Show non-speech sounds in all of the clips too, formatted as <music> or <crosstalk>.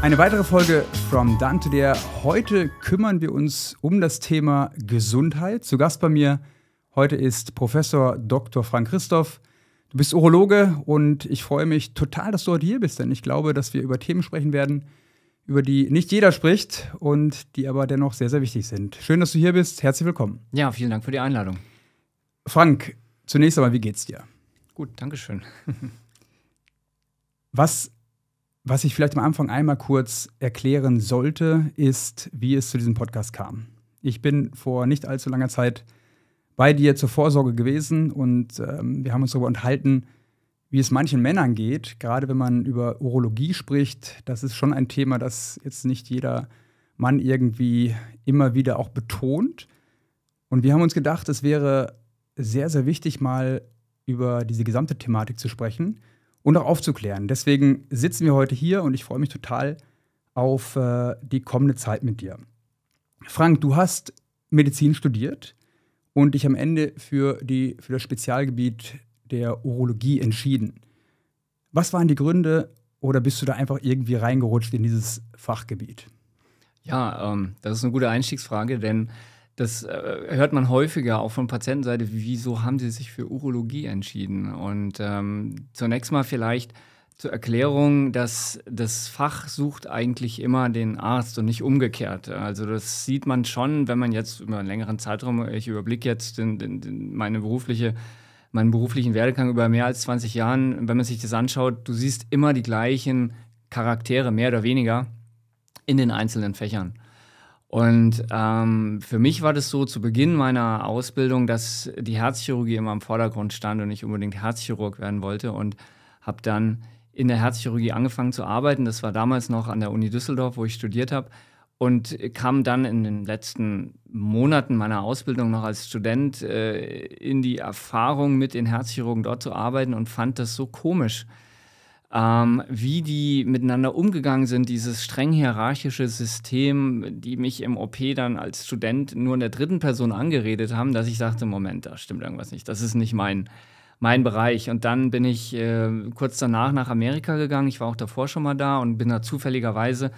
Eine weitere Folge From Dante der. Heute kümmern wir uns um das Thema Gesundheit. Zu Gast bei mir heute ist Professor Dr. Frank Christoph. Du bist Urologe und ich freue mich total, dass du heute hier bist, denn ich glaube, dass wir über Themen sprechen werden, über die nicht jeder spricht und die aber dennoch sehr, sehr wichtig sind. Schön, dass du hier bist. Herzlich willkommen. Ja, vielen Dank für die Einladung. Frank, zunächst einmal, wie geht's dir? Gut, Dankeschön. Was was ich vielleicht am Anfang einmal kurz erklären sollte, ist, wie es zu diesem Podcast kam. Ich bin vor nicht allzu langer Zeit bei dir zur Vorsorge gewesen und ähm, wir haben uns darüber unterhalten, wie es manchen Männern geht, gerade wenn man über Urologie spricht. Das ist schon ein Thema, das jetzt nicht jeder Mann irgendwie immer wieder auch betont. Und wir haben uns gedacht, es wäre sehr, sehr wichtig, mal über diese gesamte Thematik zu sprechen und auch aufzuklären. Deswegen sitzen wir heute hier und ich freue mich total auf äh, die kommende Zeit mit dir. Frank, du hast Medizin studiert und dich am Ende für, die, für das Spezialgebiet der Urologie entschieden. Was waren die Gründe oder bist du da einfach irgendwie reingerutscht in dieses Fachgebiet? Ja, ähm, das ist eine gute Einstiegsfrage, denn das äh, hört man häufiger auch von Patientenseite, wieso haben sie sich für Urologie entschieden? Und ähm, zunächst mal vielleicht zur Erklärung, dass das Fach sucht eigentlich immer den Arzt und nicht umgekehrt. Also das sieht man schon, wenn man jetzt über einen längeren Zeitraum, ich überblicke jetzt den, den, den, meine berufliche, meinen beruflichen Werdegang über mehr als 20 Jahren, wenn man sich das anschaut, du siehst immer die gleichen Charaktere, mehr oder weniger, in den einzelnen Fächern. Und ähm, für mich war das so zu Beginn meiner Ausbildung, dass die Herzchirurgie immer im Vordergrund stand und ich unbedingt Herzchirurg werden wollte und habe dann in der Herzchirurgie angefangen zu arbeiten. Das war damals noch an der Uni Düsseldorf, wo ich studiert habe und kam dann in den letzten Monaten meiner Ausbildung noch als Student äh, in die Erfahrung mit den Herzchirurgen dort zu arbeiten und fand das so komisch ähm, wie die miteinander umgegangen sind, dieses streng hierarchische System, die mich im OP dann als Student nur in der dritten Person angeredet haben, dass ich sagte, Moment, da stimmt irgendwas nicht, das ist nicht mein, mein Bereich. Und dann bin ich äh, kurz danach nach Amerika gegangen, ich war auch davor schon mal da und bin da zufälligerweise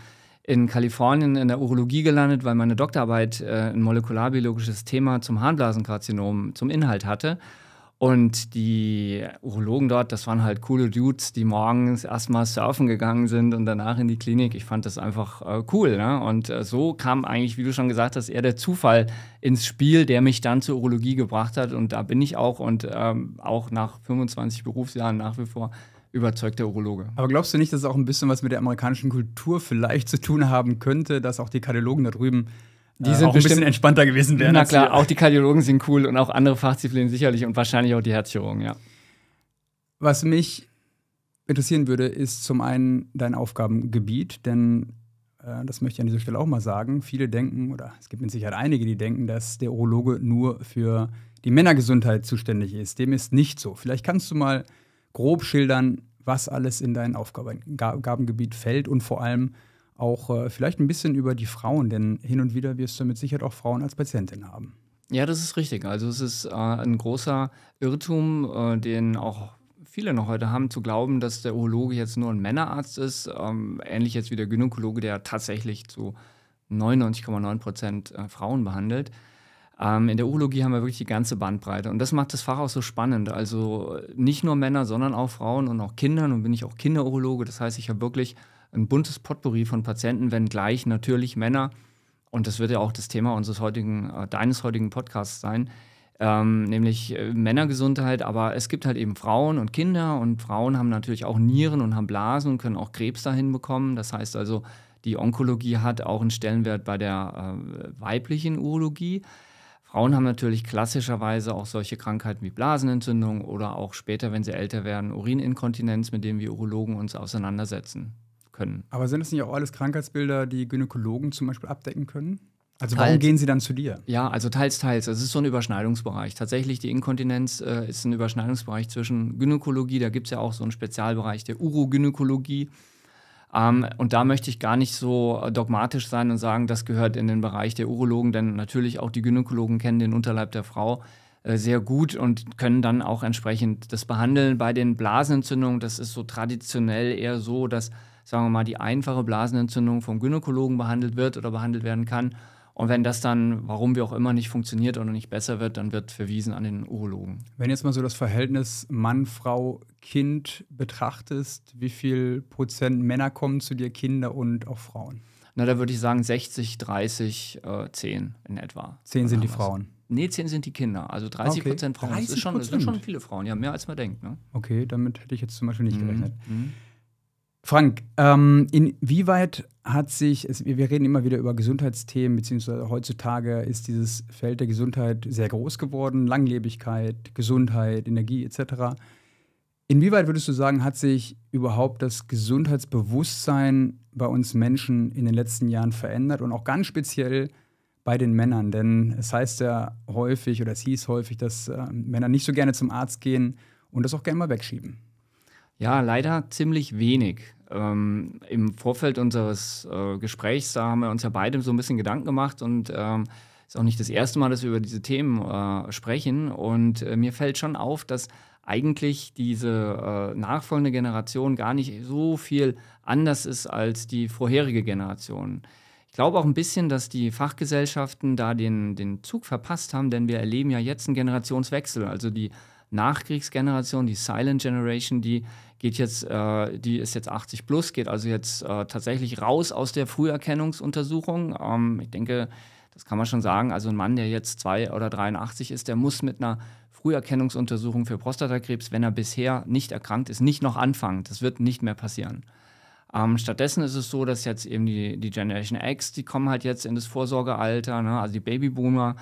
in Kalifornien in der Urologie gelandet, weil meine Doktorarbeit äh, ein molekularbiologisches Thema zum Harnblasenkarzinom zum Inhalt hatte. Und die Urologen dort, das waren halt coole Dudes, die morgens erstmal surfen gegangen sind und danach in die Klinik. Ich fand das einfach äh, cool. Ne? Und äh, so kam eigentlich, wie du schon gesagt hast, eher der Zufall ins Spiel, der mich dann zur Urologie gebracht hat. Und da bin ich auch und ähm, auch nach 25 Berufsjahren nach wie vor überzeugter Urologe. Aber glaubst du nicht, dass es auch ein bisschen was mit der amerikanischen Kultur vielleicht zu tun haben könnte, dass auch die Kardiologen da drüben die äh, sind auch ein bestimmt, bisschen entspannter gewesen wären. Na klar, auch die Kardiologen sind cool und auch andere Fachdisziplinen sicherlich und wahrscheinlich auch die Herzchirurgen, ja. Was mich interessieren würde, ist zum einen dein Aufgabengebiet, denn äh, das möchte ich an dieser Stelle auch mal sagen. Viele denken, oder es gibt mit Sicherheit einige, die denken, dass der Urologe nur für die Männergesundheit zuständig ist. Dem ist nicht so. Vielleicht kannst du mal grob schildern, was alles in dein Aufgabengebiet fällt und vor allem, auch äh, vielleicht ein bisschen über die Frauen, denn hin und wieder wirst du mit Sicherheit auch Frauen als Patientin haben. Ja, das ist richtig. Also es ist äh, ein großer Irrtum, äh, den auch viele noch heute haben, zu glauben, dass der Urologe jetzt nur ein Männerarzt ist, ähm, ähnlich jetzt wie der Gynäkologe, der tatsächlich zu 99,9 Prozent äh, Frauen behandelt. Ähm, in der Urologie haben wir wirklich die ganze Bandbreite und das macht das Fach auch so spannend. Also nicht nur Männer, sondern auch Frauen und auch Kindern und bin ich auch Kinderurologe. Das heißt, ich habe wirklich ein buntes Potpourri von Patienten, wenngleich natürlich Männer, und das wird ja auch das Thema unseres heutigen, äh, deines heutigen Podcasts sein, ähm, nämlich äh, Männergesundheit, aber es gibt halt eben Frauen und Kinder und Frauen haben natürlich auch Nieren und haben Blasen und können auch Krebs dahin bekommen. Das heißt also, die Onkologie hat auch einen Stellenwert bei der äh, weiblichen Urologie. Frauen haben natürlich klassischerweise auch solche Krankheiten wie Blasenentzündung oder auch später, wenn sie älter werden, Urininkontinenz, mit dem wir Urologen uns auseinandersetzen können. Aber sind das nicht auch alles Krankheitsbilder, die Gynäkologen zum Beispiel abdecken können? Also teils, warum gehen sie dann zu dir? Ja, also teils, teils. Es ist so ein Überschneidungsbereich. Tatsächlich, die Inkontinenz äh, ist ein Überschneidungsbereich zwischen Gynäkologie, da gibt es ja auch so einen Spezialbereich der Urogynäkologie. Ähm, und da möchte ich gar nicht so äh, dogmatisch sein und sagen, das gehört in den Bereich der Urologen, denn natürlich auch die Gynäkologen kennen den Unterleib der Frau äh, sehr gut und können dann auch entsprechend das behandeln. Bei den Blasenentzündungen, das ist so traditionell eher so, dass sagen wir mal, die einfache Blasenentzündung vom Gynäkologen behandelt wird oder behandelt werden kann. Und wenn das dann, warum wie auch immer, nicht funktioniert oder nicht besser wird, dann wird verwiesen an den Urologen. Wenn jetzt mal so das Verhältnis Mann, Frau, Kind betrachtest, wie viel Prozent Männer kommen zu dir, Kinder und auch Frauen? Na, da würde ich sagen 60, 30, äh, 10 in etwa. 10 sind die Frauen. Nee, 10 sind die Kinder. Also 30 okay. Prozent Frauen. 30 das, ist schon, das sind schon viele Frauen, ja, mehr als man denkt. Ne? Okay, damit hätte ich jetzt zum Beispiel nicht mhm. gerechnet. Mhm. Frank, ähm, inwieweit hat sich, es, wir reden immer wieder über Gesundheitsthemen, beziehungsweise heutzutage ist dieses Feld der Gesundheit sehr groß geworden, Langlebigkeit, Gesundheit, Energie etc. Inwieweit würdest du sagen, hat sich überhaupt das Gesundheitsbewusstsein bei uns Menschen in den letzten Jahren verändert und auch ganz speziell bei den Männern? Denn es heißt ja häufig oder es hieß häufig, dass äh, Männer nicht so gerne zum Arzt gehen und das auch gerne mal wegschieben. Ja, leider ziemlich wenig. Ähm, Im Vorfeld unseres äh, Gesprächs, da haben wir uns ja beide so ein bisschen Gedanken gemacht und ähm, ist auch nicht das erste Mal, dass wir über diese Themen äh, sprechen. Und äh, mir fällt schon auf, dass eigentlich diese äh, nachfolgende Generation gar nicht so viel anders ist als die vorherige Generation. Ich glaube auch ein bisschen, dass die Fachgesellschaften da den, den Zug verpasst haben, denn wir erleben ja jetzt einen Generationswechsel. Also die Nachkriegsgeneration, die Silent Generation, die geht jetzt, äh, die ist jetzt 80 plus, geht also jetzt äh, tatsächlich raus aus der Früherkennungsuntersuchung. Ähm, ich denke, das kann man schon sagen. Also ein Mann, der jetzt 2 oder 83 ist, der muss mit einer Früherkennungsuntersuchung für Prostatakrebs, wenn er bisher nicht erkrankt ist, nicht noch anfangen. Das wird nicht mehr passieren. Ähm, stattdessen ist es so, dass jetzt eben die, die Generation X, die kommen halt jetzt in das Vorsorgealter, ne? also die Babyboomer,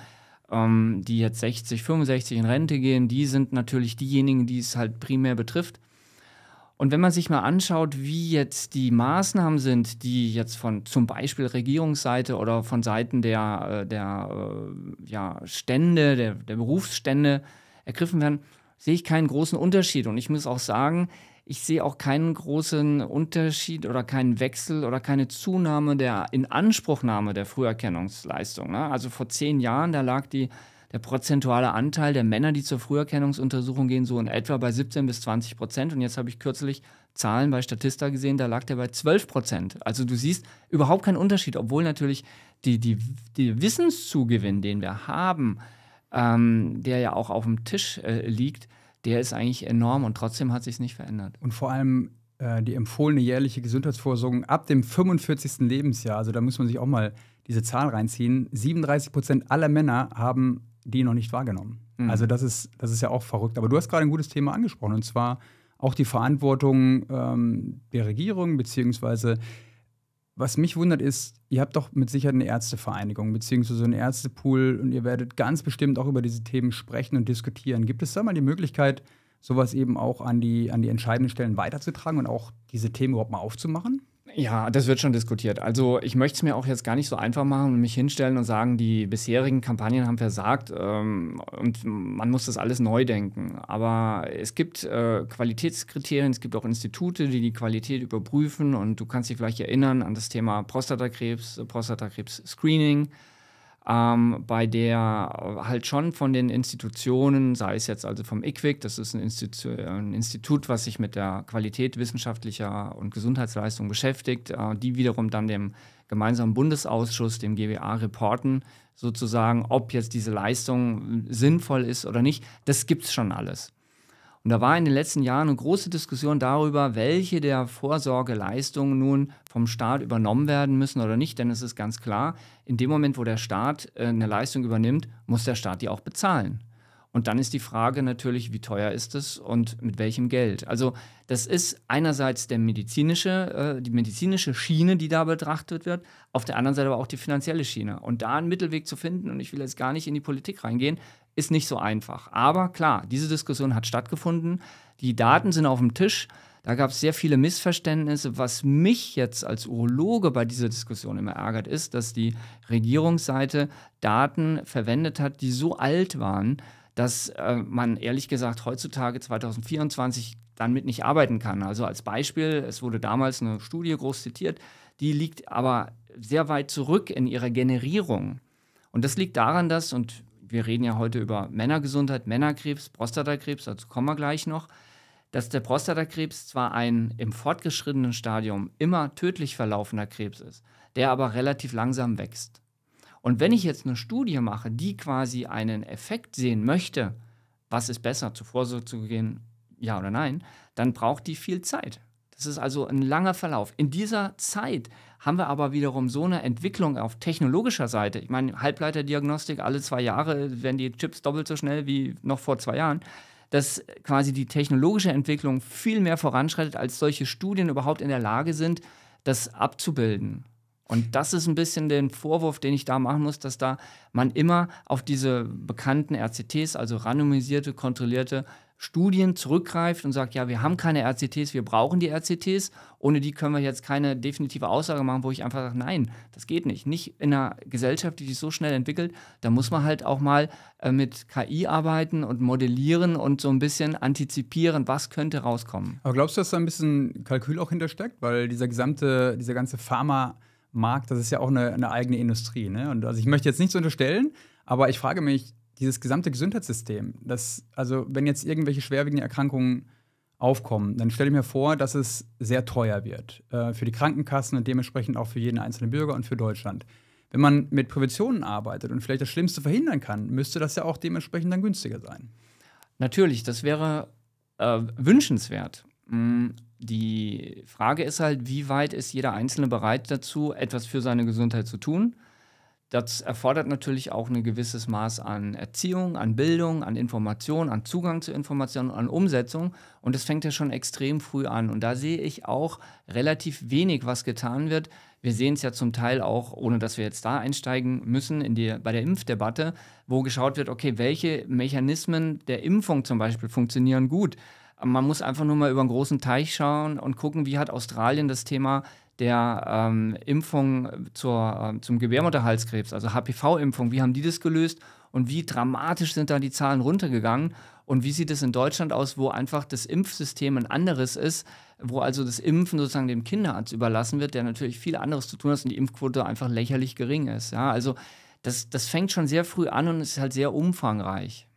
ähm, die jetzt 60, 65 in Rente gehen, die sind natürlich diejenigen, die es halt primär betrifft. Und wenn man sich mal anschaut, wie jetzt die Maßnahmen sind, die jetzt von zum Beispiel Regierungsseite oder von Seiten der, äh, der äh, ja, Stände, der, der Berufsstände ergriffen werden, sehe ich keinen großen Unterschied. Und ich muss auch sagen, ich sehe auch keinen großen Unterschied oder keinen Wechsel oder keine Zunahme der Inanspruchnahme der Früherkennungsleistung. Ne? Also vor zehn Jahren, da lag die der prozentuale Anteil der Männer, die zur Früherkennungsuntersuchung gehen, so in etwa bei 17 bis 20 Prozent. Und jetzt habe ich kürzlich Zahlen bei Statista gesehen, da lag der bei 12 Prozent. Also du siehst überhaupt keinen Unterschied, obwohl natürlich die, die, die Wissenszugewinn, den wir haben, ähm, der ja auch auf dem Tisch äh, liegt, der ist eigentlich enorm und trotzdem hat sich es nicht verändert. Und vor allem äh, die empfohlene jährliche Gesundheitsvorsorge ab dem 45. Lebensjahr, also da muss man sich auch mal diese Zahl reinziehen. 37 Prozent aller Männer haben die noch nicht wahrgenommen. Mhm. Also das ist, das ist ja auch verrückt. Aber du hast gerade ein gutes Thema angesprochen, und zwar auch die Verantwortung ähm, der Regierung, beziehungsweise was mich wundert ist, ihr habt doch mit Sicherheit eine Ärztevereinigung, beziehungsweise einen Ärztepool und ihr werdet ganz bestimmt auch über diese Themen sprechen und diskutieren. Gibt es da mal die Möglichkeit, sowas eben auch an die, an die entscheidenden Stellen weiterzutragen und auch diese Themen überhaupt mal aufzumachen? Ja, das wird schon diskutiert. Also ich möchte es mir auch jetzt gar nicht so einfach machen und mich hinstellen und sagen, die bisherigen Kampagnen haben versagt ähm, und man muss das alles neu denken. Aber es gibt äh, Qualitätskriterien, es gibt auch Institute, die die Qualität überprüfen und du kannst dich vielleicht erinnern an das Thema Prostatakrebs, Prostatakrebs-Screening ähm, bei der äh, halt schon von den Institutionen, sei es jetzt also vom IQWIC, das ist ein, Institu ein Institut, was sich mit der Qualität wissenschaftlicher und Gesundheitsleistung beschäftigt, äh, die wiederum dann dem gemeinsamen Bundesausschuss, dem GWA, reporten, sozusagen, ob jetzt diese Leistung äh, sinnvoll ist oder nicht. Das gibt es schon alles. Und da war in den letzten Jahren eine große Diskussion darüber, welche der Vorsorgeleistungen nun vom Staat übernommen werden müssen oder nicht. Denn es ist ganz klar, in dem Moment, wo der Staat äh, eine Leistung übernimmt, muss der Staat die auch bezahlen. Und dann ist die Frage natürlich, wie teuer ist es und mit welchem Geld. Also das ist einerseits der medizinische, äh, die medizinische Schiene, die da betrachtet wird, auf der anderen Seite aber auch die finanzielle Schiene. Und da einen Mittelweg zu finden, und ich will jetzt gar nicht in die Politik reingehen, ist nicht so einfach. Aber klar, diese Diskussion hat stattgefunden. Die Daten sind auf dem Tisch. Da gab es sehr viele Missverständnisse. Was mich jetzt als Urologe bei dieser Diskussion immer ärgert, ist, dass die Regierungsseite Daten verwendet hat, die so alt waren, dass äh, man ehrlich gesagt heutzutage 2024 damit nicht arbeiten kann. Also als Beispiel, es wurde damals eine Studie groß zitiert, die liegt aber sehr weit zurück in ihrer Generierung. Und das liegt daran, dass, und wir reden ja heute über Männergesundheit, Männerkrebs, Prostatakrebs, dazu kommen wir gleich noch, dass der Prostatakrebs zwar ein im fortgeschrittenen Stadium immer tödlich verlaufender Krebs ist, der aber relativ langsam wächst. Und wenn ich jetzt eine Studie mache, die quasi einen Effekt sehen möchte, was ist besser, zur Vorsorge zu gehen, ja oder nein, dann braucht die viel Zeit. Das ist also ein langer Verlauf. In dieser Zeit haben wir aber wiederum so eine Entwicklung auf technologischer Seite. Ich meine, Halbleiterdiagnostik, alle zwei Jahre werden die Chips doppelt so schnell wie noch vor zwei Jahren dass quasi die technologische Entwicklung viel mehr voranschreitet, als solche Studien überhaupt in der Lage sind, das abzubilden. Und das ist ein bisschen den Vorwurf, den ich da machen muss, dass da man immer auf diese bekannten RCTs, also randomisierte, kontrollierte Studien zurückgreift und sagt, ja, wir haben keine RCTs, wir brauchen die RCTs, ohne die können wir jetzt keine definitive Aussage machen, wo ich einfach sage, nein, das geht nicht. Nicht in einer Gesellschaft, die sich so schnell entwickelt, da muss man halt auch mal äh, mit KI arbeiten und modellieren und so ein bisschen antizipieren, was könnte rauskommen. Aber glaubst du, dass da ein bisschen Kalkül auch hintersteckt? Weil dieser gesamte, dieser ganze Pharma-Markt, das ist ja auch eine, eine eigene Industrie. Ne? Und also ich möchte jetzt nichts unterstellen, aber ich frage mich, dieses gesamte Gesundheitssystem, das, also wenn jetzt irgendwelche schwerwiegenden Erkrankungen aufkommen, dann stelle ich mir vor, dass es sehr teuer wird. Äh, für die Krankenkassen und dementsprechend auch für jeden einzelnen Bürger und für Deutschland. Wenn man mit Präventionen arbeitet und vielleicht das Schlimmste verhindern kann, müsste das ja auch dementsprechend dann günstiger sein. Natürlich, das wäre äh, wünschenswert. Mm, die Frage ist halt, wie weit ist jeder Einzelne bereit dazu, etwas für seine Gesundheit zu tun? Das erfordert natürlich auch ein gewisses Maß an Erziehung, an Bildung, an Information, an Zugang zu Informationen, an Umsetzung. Und das fängt ja schon extrem früh an. Und da sehe ich auch relativ wenig, was getan wird. Wir sehen es ja zum Teil auch, ohne dass wir jetzt da einsteigen müssen, in die, bei der Impfdebatte, wo geschaut wird, okay, welche Mechanismen der Impfung zum Beispiel funktionieren gut. Man muss einfach nur mal über einen großen Teich schauen und gucken, wie hat Australien das Thema der ähm, Impfung zur, äh, zum Gebärmutterhalskrebs, also HPV-Impfung, wie haben die das gelöst und wie dramatisch sind da die Zahlen runtergegangen und wie sieht es in Deutschland aus, wo einfach das Impfsystem ein anderes ist, wo also das Impfen sozusagen dem Kinderarzt überlassen wird, der natürlich viel anderes zu tun hat und die Impfquote einfach lächerlich gering ist. Ja, also das, das fängt schon sehr früh an und ist halt sehr umfangreich.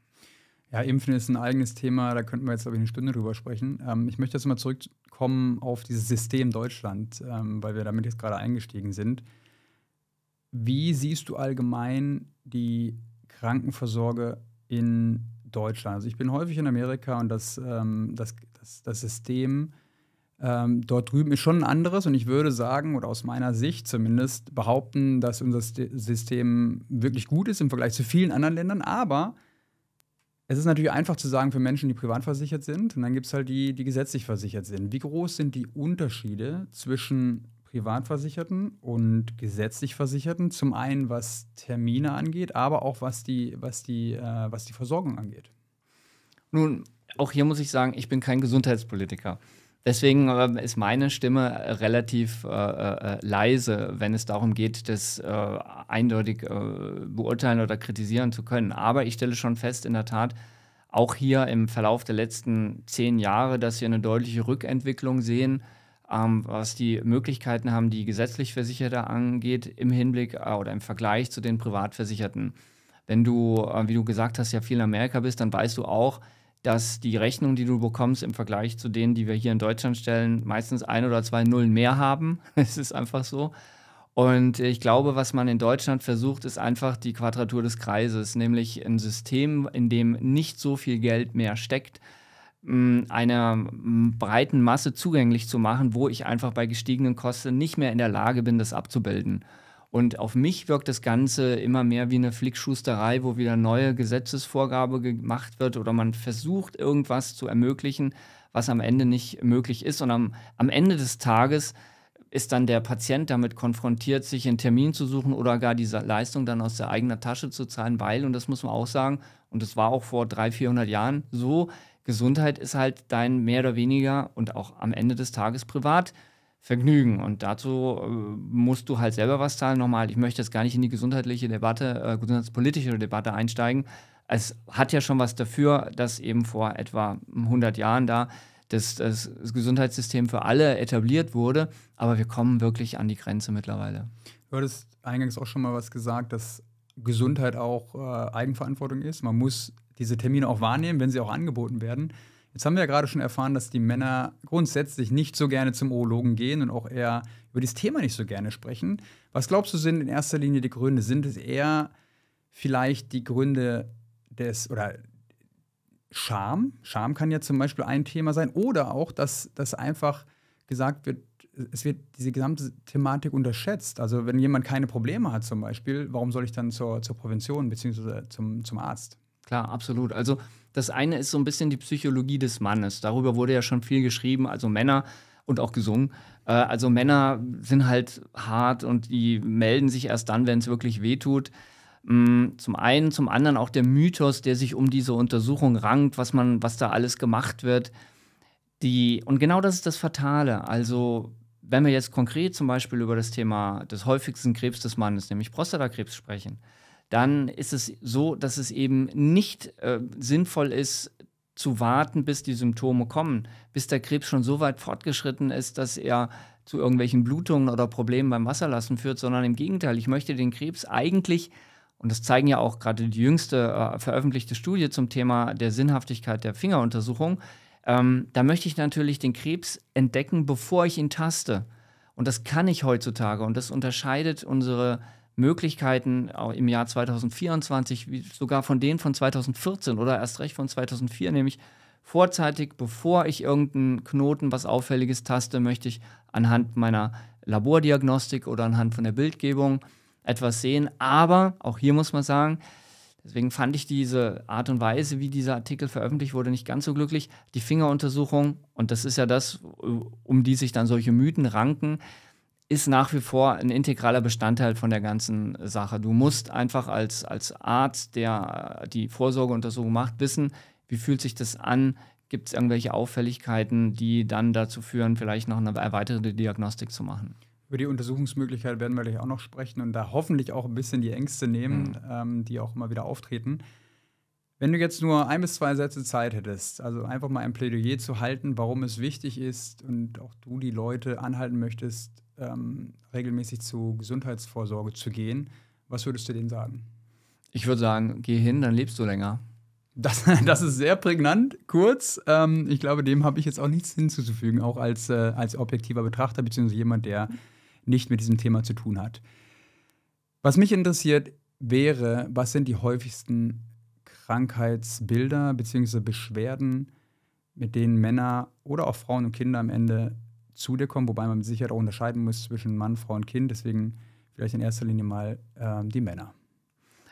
Ja, Impfen ist ein eigenes Thema, da könnten wir jetzt, glaube ich, eine Stunde drüber sprechen. Ähm, ich möchte jetzt mal zurück kommen auf dieses System Deutschland, ähm, weil wir damit jetzt gerade eingestiegen sind. Wie siehst du allgemein die Krankenversorge in Deutschland? Also ich bin häufig in Amerika und das, ähm, das, das, das System ähm, dort drüben ist schon ein anderes und ich würde sagen, oder aus meiner Sicht zumindest, behaupten, dass unser System wirklich gut ist im Vergleich zu vielen anderen Ländern, aber es ist natürlich einfach zu sagen für Menschen, die privat versichert sind, und dann gibt es halt die, die gesetzlich versichert sind. Wie groß sind die Unterschiede zwischen Privatversicherten und gesetzlich Versicherten? Zum einen, was Termine angeht, aber auch was die, was die, äh, was die Versorgung angeht. Nun, auch hier muss ich sagen, ich bin kein Gesundheitspolitiker. Deswegen äh, ist meine Stimme äh, relativ äh, äh, äh, leise, wenn es darum geht, das eindeutig beurteilen oder kritisieren zu können. Aber ich stelle schon fest, in der Tat, auch hier im Verlauf der letzten zehn Jahre, dass wir eine deutliche Rückentwicklung sehen, ähm, was die Möglichkeiten haben, die gesetzlich Versicherte angeht, im Hinblick äh, oder im Vergleich zu den Privatversicherten. Wenn du, äh, wie du gesagt hast, ja viel in Amerika bist, dann weißt du auch, dass die Rechnungen, die du bekommst im Vergleich zu denen, die wir hier in Deutschland stellen, meistens ein oder zwei Nullen mehr haben. <laughs> Es ist einfach so. Und ich glaube, was man in Deutschland versucht, ist einfach die Quadratur des Kreises, nämlich ein System, in dem nicht so viel Geld mehr steckt, mm, einer mm, breiten Masse zugänglich zu machen, wo ich einfach bei gestiegenen Kosten nicht mehr in der Lage bin, das abzubilden. Und auf mich wirkt das Ganze immer mehr wie eine Flickschusterei, wo wieder neue Gesetzesvorgabe gemacht wird oder man versucht, irgendwas zu ermöglichen, was am Ende nicht möglich ist. Und am, am Ende des Tages ist dann der Patient damit konfrontiert, sich einen Termin zu suchen oder gar diese Leistung dann aus der eigenen Tasche zu zahlen, weil, und das muss man auch sagen, und das war auch vor 300, 400 Jahren so, Gesundheit ist halt dein mehr oder weniger und auch am Ende des Tages privat. Vergnügen. Und dazu äh, musst du halt selber was zahlen. Nochmal, ich möchte jetzt gar nicht in die gesundheitliche Debatte, äh, gesundheitspolitische Debatte einsteigen. Es hat ja schon was dafür, dass eben vor etwa 100 Jahren da das, das Gesundheitssystem für alle etabliert wurde. Aber wir kommen wirklich an die Grenze mittlerweile. Du hattest eingangs auch schon mal was gesagt, dass Gesundheit auch äh, Eigenverantwortung ist. Man muss diese Termine auch wahrnehmen, wenn sie auch angeboten werden. Jetzt haben wir ja gerade schon erfahren, dass die Männer grundsätzlich nicht so gerne zum Urologen gehen und auch eher über das Thema nicht so gerne sprechen. Was glaubst du, sind in erster Linie die Gründe? Sind es eher vielleicht die Gründe des oder Scham? Scham kann ja zum Beispiel ein Thema sein. Oder auch, dass, dass einfach gesagt wird, es wird diese gesamte Thematik unterschätzt. Also wenn jemand keine Probleme hat zum Beispiel, warum soll ich dann zur, zur Prävention bzw. Zum, zum Arzt? Klar, absolut. Also das eine ist so ein bisschen die Psychologie des Mannes. Darüber wurde ja schon viel geschrieben, also Männer und auch gesungen. Äh, also Männer sind halt hart und die melden sich erst dann, wenn es wirklich wehtut. Mm, zum einen, zum anderen auch der Mythos, der sich um diese Untersuchung rankt, was man, was da alles gemacht wird. Die, und genau das ist das Fatale. Also, wenn wir jetzt konkret zum Beispiel über das Thema des häufigsten Krebs des Mannes, nämlich Prostatakrebs, sprechen, dann ist es so, dass es eben nicht äh, sinnvoll ist, zu warten, bis die Symptome kommen, bis der Krebs schon so weit fortgeschritten ist, dass er zu irgendwelchen Blutungen oder Problemen beim Wasserlassen führt, sondern im Gegenteil, ich möchte den Krebs eigentlich, und das zeigen ja auch gerade die jüngste äh, veröffentlichte Studie zum Thema der Sinnhaftigkeit der Fingeruntersuchung, ähm, da möchte ich natürlich den Krebs entdecken, bevor ich ihn taste. Und das kann ich heutzutage und das unterscheidet unsere Möglichkeiten auch im Jahr 2024, sogar von denen von 2014 oder erst recht von 2004, nämlich vorzeitig, bevor ich irgendeinen Knoten, was auffälliges taste, möchte ich anhand meiner Labordiagnostik oder anhand von der Bildgebung etwas sehen. Aber auch hier muss man sagen, deswegen fand ich diese Art und Weise, wie dieser Artikel veröffentlicht wurde, nicht ganz so glücklich. Die Fingeruntersuchung, und das ist ja das, um die sich dann solche Mythen ranken, ist nach wie vor ein integraler Bestandteil von der ganzen Sache. Du musst einfach als, als Arzt, der äh, die Vorsorgeuntersuchung macht, wissen, wie fühlt sich das an, gibt es irgendwelche Auffälligkeiten, die dann dazu führen, vielleicht noch eine erweiterte Diagnostik zu machen. Über die Untersuchungsmöglichkeit werden wir gleich auch noch sprechen und da hoffentlich auch ein bisschen die Ängste nehmen, mhm. ähm, die auch immer wieder auftreten. Wenn du jetzt nur ein bis zwei Sätze Zeit hättest, also einfach mal ein Plädoyer zu halten, warum es wichtig ist und auch du die Leute anhalten möchtest, ähm, regelmäßig zur Gesundheitsvorsorge zu gehen. Was würdest du denen sagen? Ich würde sagen, geh hin, dann lebst du länger. Das, <laughs> das ist sehr prägnant, kurz. Ähm, ich glaube, dem habe ich jetzt auch nichts hinzuzufügen, auch als, äh, als objektiver Betrachter, beziehungsweise jemand, der nicht mit diesem Thema zu tun hat. Was mich interessiert wäre, was sind die häufigsten Krankheitsbilder bzw. Beschwerden, mit denen Männer oder auch Frauen und Kinder am Ende zu dir kommen, wobei man mit Sicherheit auch unterscheiden muss zwischen Mann, Frau und Kind. Deswegen vielleicht in erster Linie mal ähm, die Männer.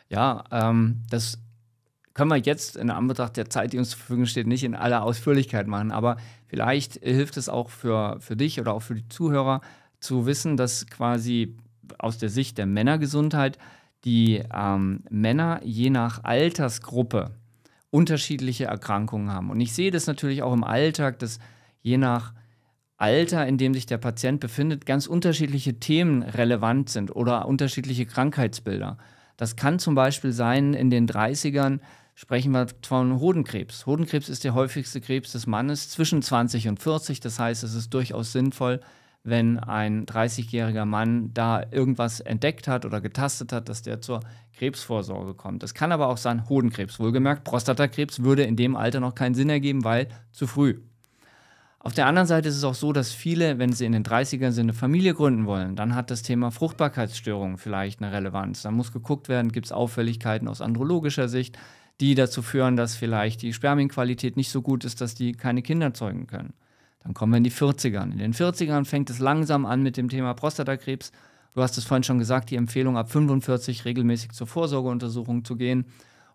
Ja, ähm, das können wir jetzt in Anbetracht der Zeit, die uns zur Verfügung steht, nicht in aller Ausführlichkeit machen. Aber vielleicht hilft es auch für, für dich oder auch für die Zuhörer zu wissen, dass quasi aus der Sicht der Männergesundheit die ähm, Männer je nach Altersgruppe unterschiedliche Erkrankungen haben. Und ich sehe das natürlich auch im Alltag, dass je nach Alter, in dem sich der Patient befindet, ganz unterschiedliche Themen relevant sind oder unterschiedliche Krankheitsbilder. Das kann zum Beispiel sein, in den 30ern sprechen wir von Hodenkrebs. Hodenkrebs ist der häufigste Krebs des Mannes zwischen 20 und 40. Das heißt, es ist durchaus sinnvoll, wenn ein 30-jähriger Mann da irgendwas entdeckt hat oder getastet hat, dass der zur Krebsvorsorge kommt. Das kann aber auch sein Hodenkrebs. Wohlgemerkt, Prostatakrebs würde in dem Alter noch keinen Sinn ergeben, weil zu früh. Auf der anderen Seite ist es auch so, dass viele, wenn sie in den 30ern sind, eine Familie gründen wollen, dann hat das Thema Fruchtbarkeitsstörungen vielleicht eine Relevanz. Dann muss geguckt werden, gibt es Auffälligkeiten aus andrologischer Sicht, die dazu führen, dass vielleicht die Spermienqualität nicht so gut ist, dass die keine Kinder zeugen können. Dann kommen wir in die 40ern. In den 40ern fängt es langsam an mit dem Thema Prostatakrebs. Du hast es vorhin schon gesagt, die Empfehlung ab 45 regelmäßig zur Vorsorgeuntersuchung zu gehen.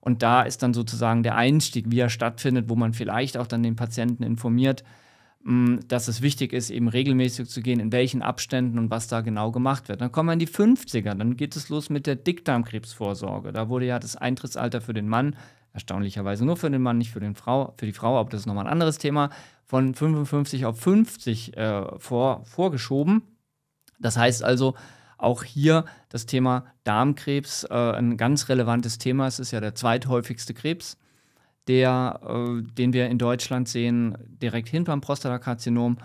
Und da ist dann sozusagen der Einstieg, wie er stattfindet, wo man vielleicht auch dann den Patienten informiert, Mm, dass es wichtig ist, eben regelmäßig zu gehen, in welchen Abständen und was da genau gemacht wird. Dann kommen wir in die 50er, dann geht es los mit der Dickdarmkrebsvorsorge. Da wurde ja das Eintrittsalter für den Mann, erstaunlicherweise nur für den Mann, nicht für, den Frau, für die Frau, aber das ist nochmal ein anderes Thema, von 55 auf 50 äh, vor, vorgeschoben. Das heißt also, auch hier das Thema Darmkrebs, äh, ein ganz relevantes Thema. Es ist ja der zweithäufigste Krebs der, äh, den wir in Deutschland sehen, direkt hinterm Prostatakarzinom.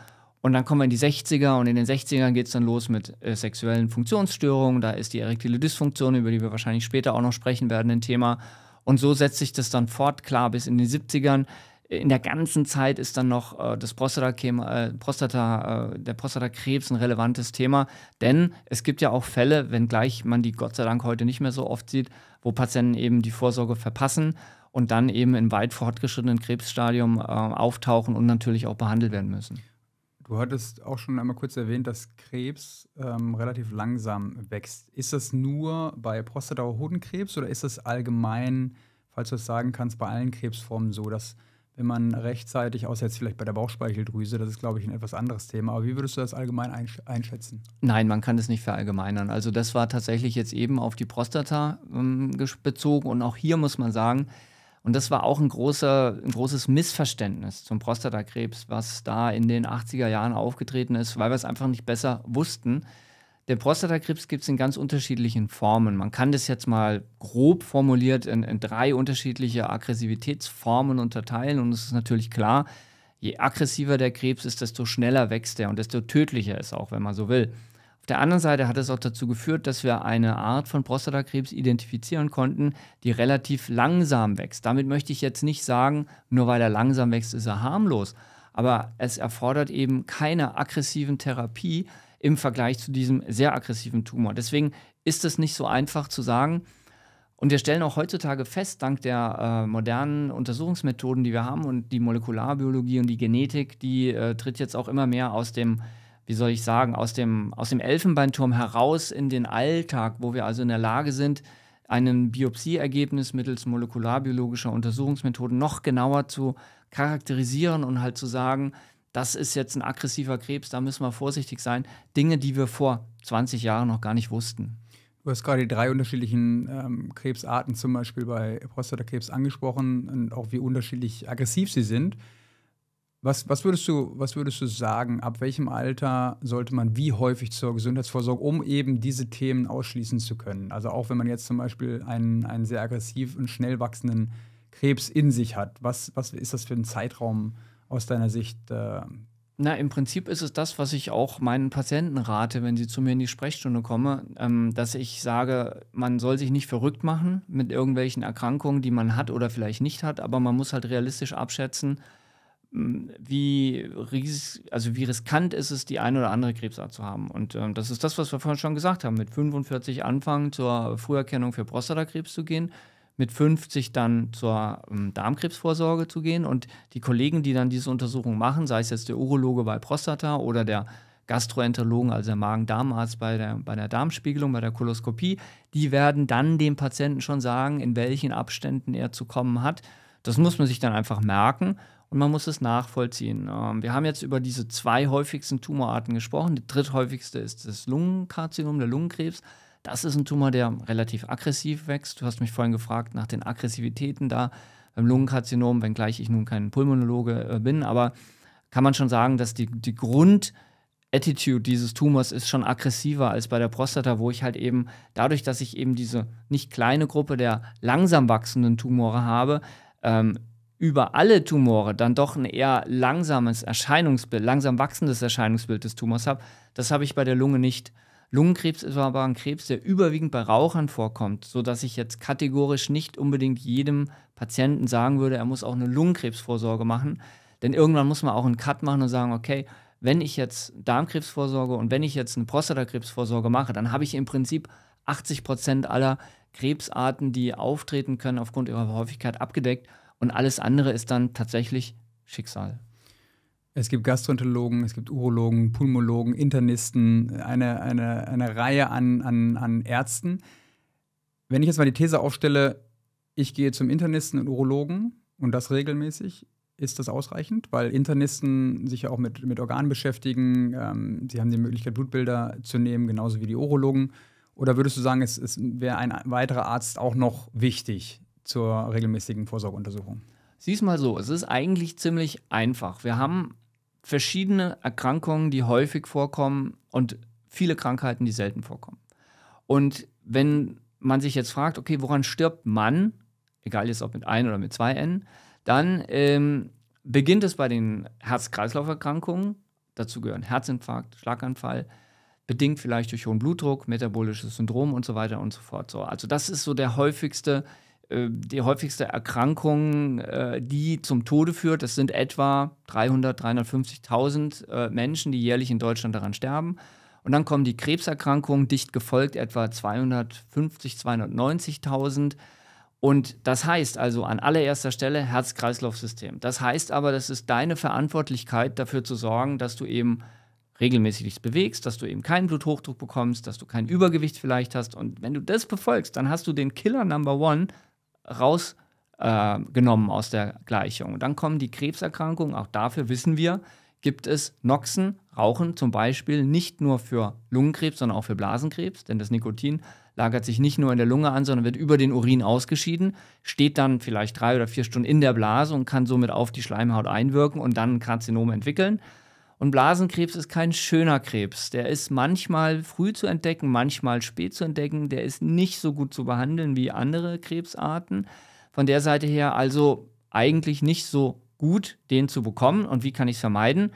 Und dann kommen wir in die 60er und in den 60ern geht es dann los mit äh, sexuellen Funktionsstörungen. Da ist die erektile Dysfunktion, über die wir wahrscheinlich später auch noch sprechen werden, ein Thema. Und so setzt sich das dann fort, klar, bis in den 70ern. In der ganzen Zeit ist dann noch äh, das äh, Prostata, äh, Prostata der Prostatakrebs ein relevantes Thema, denn es gibt ja auch Fälle, wenngleich man die Gott sei Dank heute nicht mehr so oft sieht, wo Patienten eben die Vorsorge verpassen und dann eben in weit fortgeschrittenen Krebsstadium äh, auftauchen und natürlich auch behandelt werden müssen. Du hattest auch schon einmal kurz erwähnt, dass Krebs ähm, relativ langsam wächst. Ist das nur bei Prostata- oder Hodenkrebs oder ist das allgemein, falls du es sagen kannst, bei allen Krebsformen so, dass wenn man rechtzeitig, außer jetzt vielleicht bei der Bauchspeicheldrüse, das ist, glaube ich, ein etwas anderes Thema. Aber wie würdest du das allgemein einsch einschätzen? Nein, man kann das nicht verallgemeinern. Also das war tatsächlich jetzt eben auf die Prostata ähm, bezogen. Und auch hier muss man sagen, und das war auch ein, großer, ein großes Missverständnis zum Prostatakrebs, was da in den 80er Jahren aufgetreten ist, weil wir es einfach nicht besser wussten. Den Prostatakrebs gibt es in ganz unterschiedlichen Formen. Man kann das jetzt mal grob formuliert in, in drei unterschiedliche Aggressivitätsformen unterteilen. Und es ist natürlich klar, je aggressiver der Krebs ist, desto schneller wächst er und desto tödlicher ist auch, wenn man so will. Auf der anderen Seite hat es auch dazu geführt, dass wir eine Art von Prostatakrebs identifizieren konnten, die relativ langsam wächst. Damit möchte ich jetzt nicht sagen, nur weil er langsam wächst, ist er harmlos. Aber es erfordert eben keine aggressiven Therapie im Vergleich zu diesem sehr aggressiven Tumor. Deswegen ist es nicht so einfach zu sagen, und wir stellen auch heutzutage fest, dank der äh, modernen Untersuchungsmethoden, die wir haben und die Molekularbiologie und die Genetik, die äh, tritt jetzt auch immer mehr aus dem wie soll ich sagen, aus dem, aus dem Elfenbeinturm heraus in den Alltag, wo wir also in der Lage sind, ein Biopsieergebnis mittels molekularbiologischer Untersuchungsmethoden noch genauer zu charakterisieren und halt zu sagen, das ist jetzt ein aggressiver Krebs, da müssen wir vorsichtig sein. Dinge, die wir vor 20 Jahren noch gar nicht wussten. Du hast gerade die drei unterschiedlichen ähm, Krebsarten zum Beispiel bei Prostatakrebs angesprochen und auch wie unterschiedlich aggressiv sie sind. Was, was, würdest du, was würdest du sagen, ab welchem Alter sollte man wie häufig zur Gesundheitsvorsorge, um eben diese Themen ausschließen zu können? Also auch wenn man jetzt zum Beispiel einen, einen sehr aggressiv und schnell wachsenden Krebs in sich hat, was, was ist das für ein Zeitraum aus deiner Sicht? Äh na, im Prinzip ist es das, was ich auch meinen Patienten rate, wenn sie zu mir in die Sprechstunde kommen, ähm, dass ich sage, man soll sich nicht verrückt machen mit irgendwelchen Erkrankungen, die man hat oder vielleicht nicht hat, aber man muss halt realistisch abschätzen, wie, ries, also wie riskant ist es, die eine oder andere Krebsart zu haben. Und ähm, das ist das, was wir vorhin schon gesagt haben, mit 45 anfangen zur Früherkennung für Prostatakrebs zu gehen, mit 50 dann zur ähm, Darmkrebsvorsorge zu gehen und die Kollegen, die dann diese Untersuchung machen, sei es jetzt der Urologe bei Prostata oder der Gastroenterologen, also der Magen-Darm-Arzt bei der, bei der Darmspiegelung, bei der Koloskopie, die werden dann dem Patienten schon sagen, in welchen Abständen er zu kommen hat. Das muss man sich dann einfach merken und man muss es nachvollziehen. Ähm, wir haben jetzt über diese zwei häufigsten Tumorarten gesprochen. Die dritthäufigste ist das Lungenkarzinom, der Lungenkrebs. Das ist ein Tumor, der relativ aggressiv wächst. Du hast mich vorhin gefragt nach den Aggressivitäten da beim Lungenkarzinom, wenngleich ich nun kein Pulmonologe äh, bin, aber kann man schon sagen, dass die, die Grund Attitude dieses Tumors ist schon aggressiver als bei der Prostata, wo ich halt eben dadurch, dass ich eben diese nicht kleine Gruppe der langsam wachsenden Tumore habe, ähm, über alle Tumore dann doch ein eher langsames Erscheinungsbild, langsam wachsendes Erscheinungsbild des Tumors habe, das habe ich bei der Lunge nicht. Lungenkrebs ist aber ein Krebs, der überwiegend bei Rauchern vorkommt, sodass ich jetzt kategorisch nicht unbedingt jedem Patienten sagen würde, er muss auch eine Lungenkrebsvorsorge machen. Denn irgendwann muss man auch einen Cut machen und sagen, okay, wenn ich jetzt Darmkrebsvorsorge und wenn ich jetzt eine Prostatakrebsvorsorge mache, dann habe ich im Prinzip 80 Prozent aller Krebsarten, die auftreten können, aufgrund ihrer Häufigkeit abgedeckt. Und alles andere ist dann tatsächlich Schicksal. Es gibt Gastroenterologen, es gibt Urologen, Pulmologen, Internisten, eine, eine, eine Reihe an, an, an Ärzten. Wenn ich jetzt mal die These aufstelle, ich gehe zum Internisten und Urologen und das regelmäßig, ist das ausreichend? Weil Internisten sich ja auch mit, mit Organen beschäftigen, ähm, sie haben die Möglichkeit, Blutbilder zu nehmen, genauso wie die Urologen. Oder würdest du sagen, es, es wäre ein weiterer Arzt auch noch wichtig? zur regelmäßigen Vorsorgeuntersuchung? Sieh es mal so, es ist eigentlich ziemlich einfach. Wir haben verschiedene Erkrankungen, die häufig vorkommen und viele Krankheiten, die selten vorkommen. Und wenn man sich jetzt fragt, okay, woran stirbt man, egal jetzt ob mit ein oder mit zwei N, dann ähm, beginnt es bei den Herz-Kreislauf-Erkrankungen. Dazu gehören Herzinfarkt, Schlaganfall, bedingt vielleicht durch hohen Blutdruck, metabolisches Syndrom und so weiter und so fort. So, also das ist so der häufigste äh, äh, die häufigste Erkrankung, äh, die zum Tode führt, das sind etwa 300, 350.000 äh, Menschen, die jährlich in Deutschland daran sterben. Und dann kommen die Krebserkrankungen, dicht gefolgt etwa 250, 290.000. Und das heißt also an allererster Stelle Herz-Kreislauf-System. Das heißt aber, das ist deine Verantwortlichkeit, dafür zu sorgen, dass du eben regelmäßig dich bewegst, dass du eben keinen Bluthochdruck bekommst, dass du kein Übergewicht vielleicht hast. Und wenn du das befolgst, dann hast du den Killer Number One, rausgenommen äh, aus der Gleichung. dann kommen die Krebserkrankungen, auch dafür wissen wir, gibt es Noxen, Rauchen zum Beispiel, nicht nur für Lungenkrebs, sondern auch für Blasenkrebs, denn das Nikotin lagert sich nicht nur in der Lunge an, sondern wird über den Urin ausgeschieden, steht dann vielleicht drei oder vier Stunden in der Blase und kann somit auf die Schleimhaut einwirken und dann ein Karzinom entwickeln. Und Blasenkrebs ist kein schöner Krebs. Der ist manchmal früh zu entdecken, manchmal spät zu entdecken. Der ist nicht so gut zu behandeln wie andere Krebsarten. Von der Seite her also eigentlich nicht so gut, den zu bekommen. Und wie kann ich es vermeiden?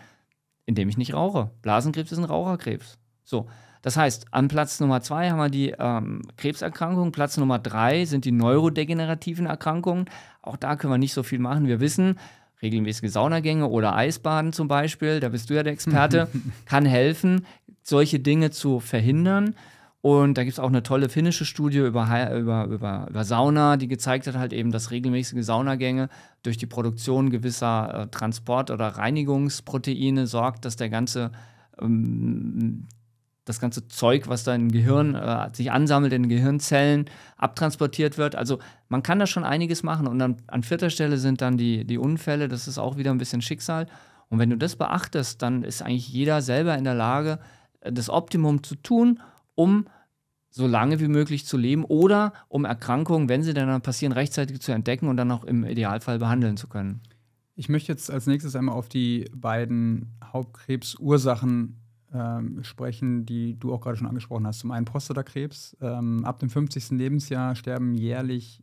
Indem ich nicht rauche. Blasenkrebs ist ein Raucherkrebs. So, das heißt, an Platz Nummer zwei haben wir die ähm, Krebserkrankungen, Platz Nummer drei sind die neurodegenerativen Erkrankungen. Auch da können wir nicht so viel machen. Wir wissen, regelmäßige Saunagänge oder Eisbaden zum Beispiel, da bist du ja der Experte, <laughs> kann helfen, solche Dinge zu verhindern. Und da gibt es auch eine tolle finnische Studie über, über, über, über Sauna, die gezeigt hat, halt eben, dass regelmäßige Saunagänge durch die Produktion gewisser äh, Transport- oder Reinigungsproteine sorgt, dass der ganze ähm, das ganze Zeug, was da im Gehirn äh, sich ansammelt, in Gehirnzellen abtransportiert wird. Also man kann da schon einiges machen. Und dann, an vierter Stelle sind dann die, die Unfälle, das ist auch wieder ein bisschen Schicksal. Und wenn du das beachtest, dann ist eigentlich jeder selber in der Lage, äh, das Optimum zu tun, um so lange wie möglich zu leben oder um Erkrankungen, wenn sie dann passieren, rechtzeitig zu entdecken und dann auch im Idealfall behandeln zu können. Ich möchte jetzt als nächstes einmal auf die beiden Hauptkrebsursachen ähm, sprechen, die du auch gerade schon angesprochen hast. Zum einen Prostatakrebs. Ähm, ab dem 50. Lebensjahr sterben jährlich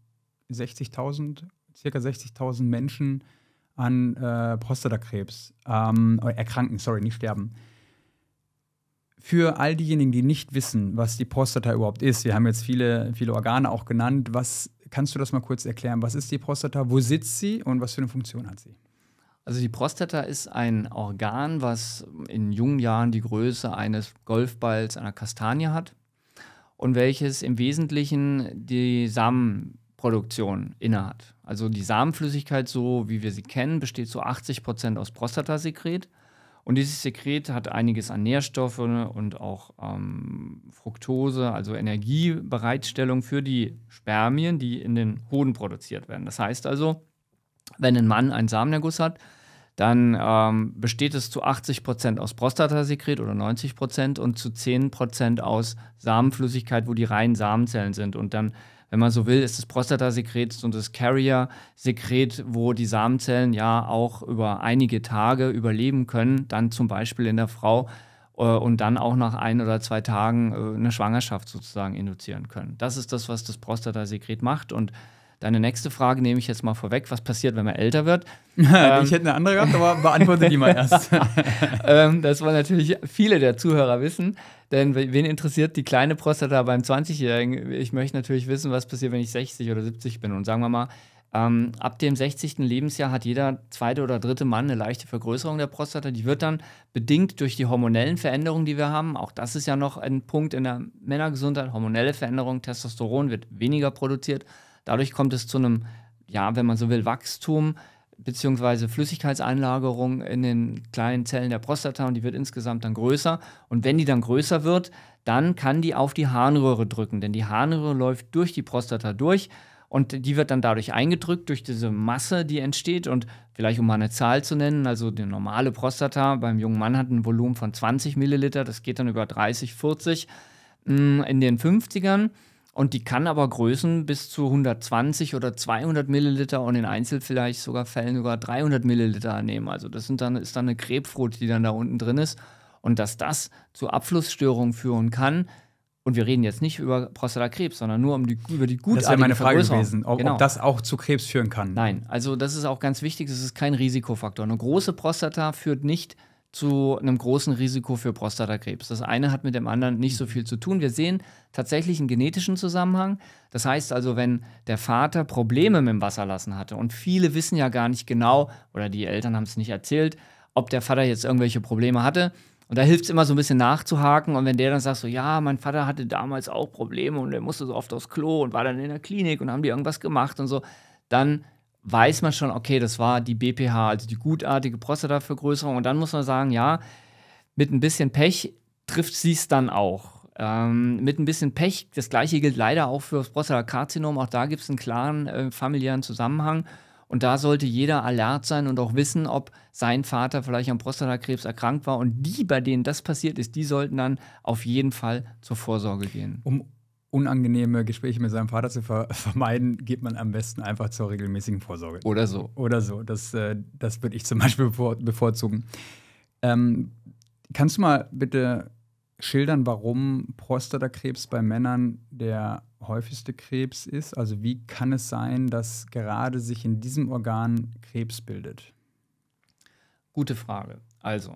60.000, circa 60.000 Menschen an äh, Prostatakrebs. Ähm, äh, erkranken, sorry, nicht sterben. Für all diejenigen, die nicht wissen, was die Prostata überhaupt ist, wir haben jetzt viele, viele Organe auch genannt, was kannst du das mal kurz erklären? Was ist die Prostata? Wo sitzt sie und was für eine Funktion hat sie? Also die Prostata ist ein Organ, was in jungen Jahren die Größe eines Golfballs, einer Kastanie hat und welches im Wesentlichen die Samenproduktion innehat. Also die Samenflüssigkeit, so wie wir sie kennen, besteht zu 80 Prozent aus Prostatasekret. Und dieses Sekret hat einiges an Nährstoffe und auch ähm, Fructose, also Energiebereitstellung für die Spermien, die in den Hoden produziert werden. Das heißt also, wenn ein Mann einen Samenerguss hat, dann ähm, besteht es zu 80 aus Prostatasekret oder 90 und zu 10 aus Samenflüssigkeit, wo die reinen Samenzellen sind. Und dann, wenn man so will, ist das Prostatasekret und das Carrier-Sekret, wo die Samenzellen ja auch über einige Tage überleben können, dann zum Beispiel in der Frau äh, und dann auch nach ein oder zwei Tagen äh, eine Schwangerschaft sozusagen induzieren können. Das ist das, was das Prostatasekret macht und Deine nächste Frage nehme ich jetzt mal vorweg. Was passiert, wenn man älter wird? <laughs> ich hätte ähm. eine andere gehabt, aber beantworte die mal erst. <laughs> ähm, das wollen natürlich viele der Zuhörer wissen. Denn wen interessiert die kleine Prostata beim 20-Jährigen? Ich möchte natürlich wissen, was passiert, wenn ich 60 oder 70 bin. Und sagen wir mal, ähm, ab dem 60. Lebensjahr hat jeder zweite oder dritte Mann eine leichte Vergrößerung der Prostata. Die wird dann bedingt durch die hormonellen Veränderungen, die wir haben. Auch das ist ja noch ein Punkt in der Männergesundheit. Hormonelle Veränderungen, Testosteron wird weniger produziert. Dadurch kommt es zu einem, ja, wenn man so will, Wachstum bzw. Flüssigkeitseinlagerung in den kleinen Zellen der Prostata und die wird insgesamt dann größer. Und wenn die dann größer wird, dann kann die auf die Harnröhre drücken, denn die Harnröhre läuft durch die Prostata durch und die wird dann dadurch eingedrückt durch diese Masse, die entsteht. Und vielleicht um mal eine Zahl zu nennen, also die normale Prostata beim jungen Mann hat ein Volumen von 20 Milliliter, das geht dann über 30, 40 mm, in den 50ern und die kann aber Größen bis zu 120 oder 200 Milliliter und in Einzel vielleicht sogar Fällen sogar 300 Milliliter nehmen. Also das sind dann, ist dann eine Krebsfrucht, die dann da unten drin ist. Und dass das zu Abflussstörungen führen kann, und wir reden jetzt nicht über Prostatakrebs, sondern nur um die, über die gutartige Das wäre meine Frage gewesen, ob, genau. ob, das auch zu Krebs führen kann. Nein, also das ist auch ganz wichtig, das ist kein Risikofaktor. Eine große Prostata führt nicht zu zu einem großen Risiko für Prostatakrebs. Das eine hat mit dem anderen nicht so viel zu tun. Wir sehen tatsächlich einen genetischen Zusammenhang. Das heißt also, wenn der Vater Probleme mit dem Wasserlassen hatte und viele wissen ja gar nicht genau oder die Eltern haben es nicht erzählt, ob der Vater jetzt irgendwelche Probleme hatte. Und da hilft es immer so ein bisschen nachzuhaken. Und wenn der dann sagt, so, ja, mein Vater hatte damals auch Probleme und er musste so oft aufs Klo und war dann in der Klinik und haben die irgendwas gemacht und so, dann weiß man schon, okay, das war die BPH, also die gutartige Prostatavergrößerung. Und dann muss man sagen, ja, mit ein bisschen Pech trifft sie es dann auch. Ähm, mit ein bisschen Pech, das gleiche gilt leider auch für das Prostatakarzinom, auch da gibt es einen klaren äh, familiären Zusammenhang. Und da sollte jeder alert sein und auch wissen, ob sein Vater vielleicht am Prostatakrebs erkrankt war. Und die, bei denen das passiert ist, die sollten dann auf jeden Fall zur Vorsorge gehen. Um unangenehme Gespräche mit seinem Vater zu ver <laughs> vermeiden, geht man am besten einfach zur regelmäßigen Vorsorge. Oder so. Oder so. Das, äh, das würde ich zum <laughs> Beispiel bevor bevorzugen. Ähm, kannst du mal bitte schildern, warum Prostatakrebs bei Männern der häufigste Krebs ist? Also wie kann es sein, dass gerade sich in diesem Organ Krebs bildet? Gute Frage. Also,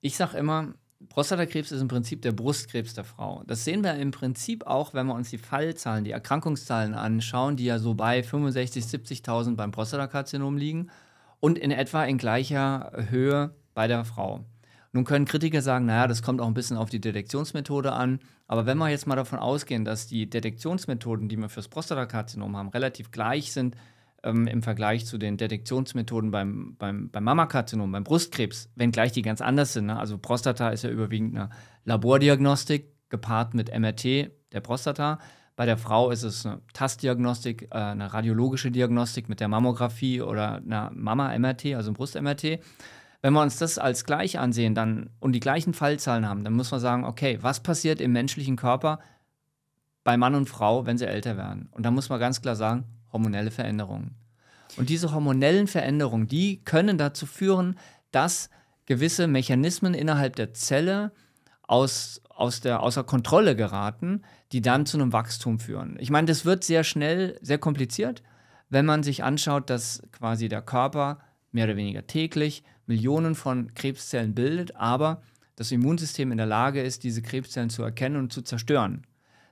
ich sage immer, Prostatakrebs ist im Prinzip der Brustkrebs der Frau. Das sehen wir im Prinzip auch, wenn wir uns die Fallzahlen, die Erkrankungszahlen anschauen, die ja so bei 65.000, 70.000 beim Prostatakarzinom liegen und in etwa in gleicher Höhe bei der Frau. Nun können Kritiker sagen, naja, das kommt auch ein bisschen auf die Detektionsmethode an. Aber wenn wir jetzt mal davon ausgehen, dass die Detektionsmethoden, die wir fürs Prostatakarzinom haben, relativ gleich sind ähm, im Vergleich zu den Detektionsmethoden beim, beim, beim Mammakarzinom, beim Brustkrebs, wenngleich die ganz anders sind. Ne? Also Prostata ist ja überwiegend eine Labordiagnostik gepaart mit MRT der Prostata. Bei der Frau ist es eine Tastdiagnostik, äh, eine radiologische Diagnostik mit der Mammographie oder einer Mama-MRT, also ein Brust-MRT. Wenn wir uns das als gleich ansehen dann, und die gleichen Fallzahlen haben, dann muss man sagen, okay, was passiert im menschlichen Körper bei Mann und Frau, wenn sie älter werden? Und da muss man ganz klar sagen, hormonelle Veränderungen. Und diese hormonellen Veränderungen, die können dazu führen, dass gewisse Mechanismen innerhalb der Zelle aus, aus der, außer Kontrolle geraten, die dann zu einem Wachstum führen. Ich meine, das wird sehr schnell, sehr kompliziert, wenn man sich anschaut, dass quasi der Körper mehr oder weniger täglich Millionen von Krebszellen bildet, aber das Immunsystem in der Lage ist, diese Krebszellen zu erkennen und zu zerstören.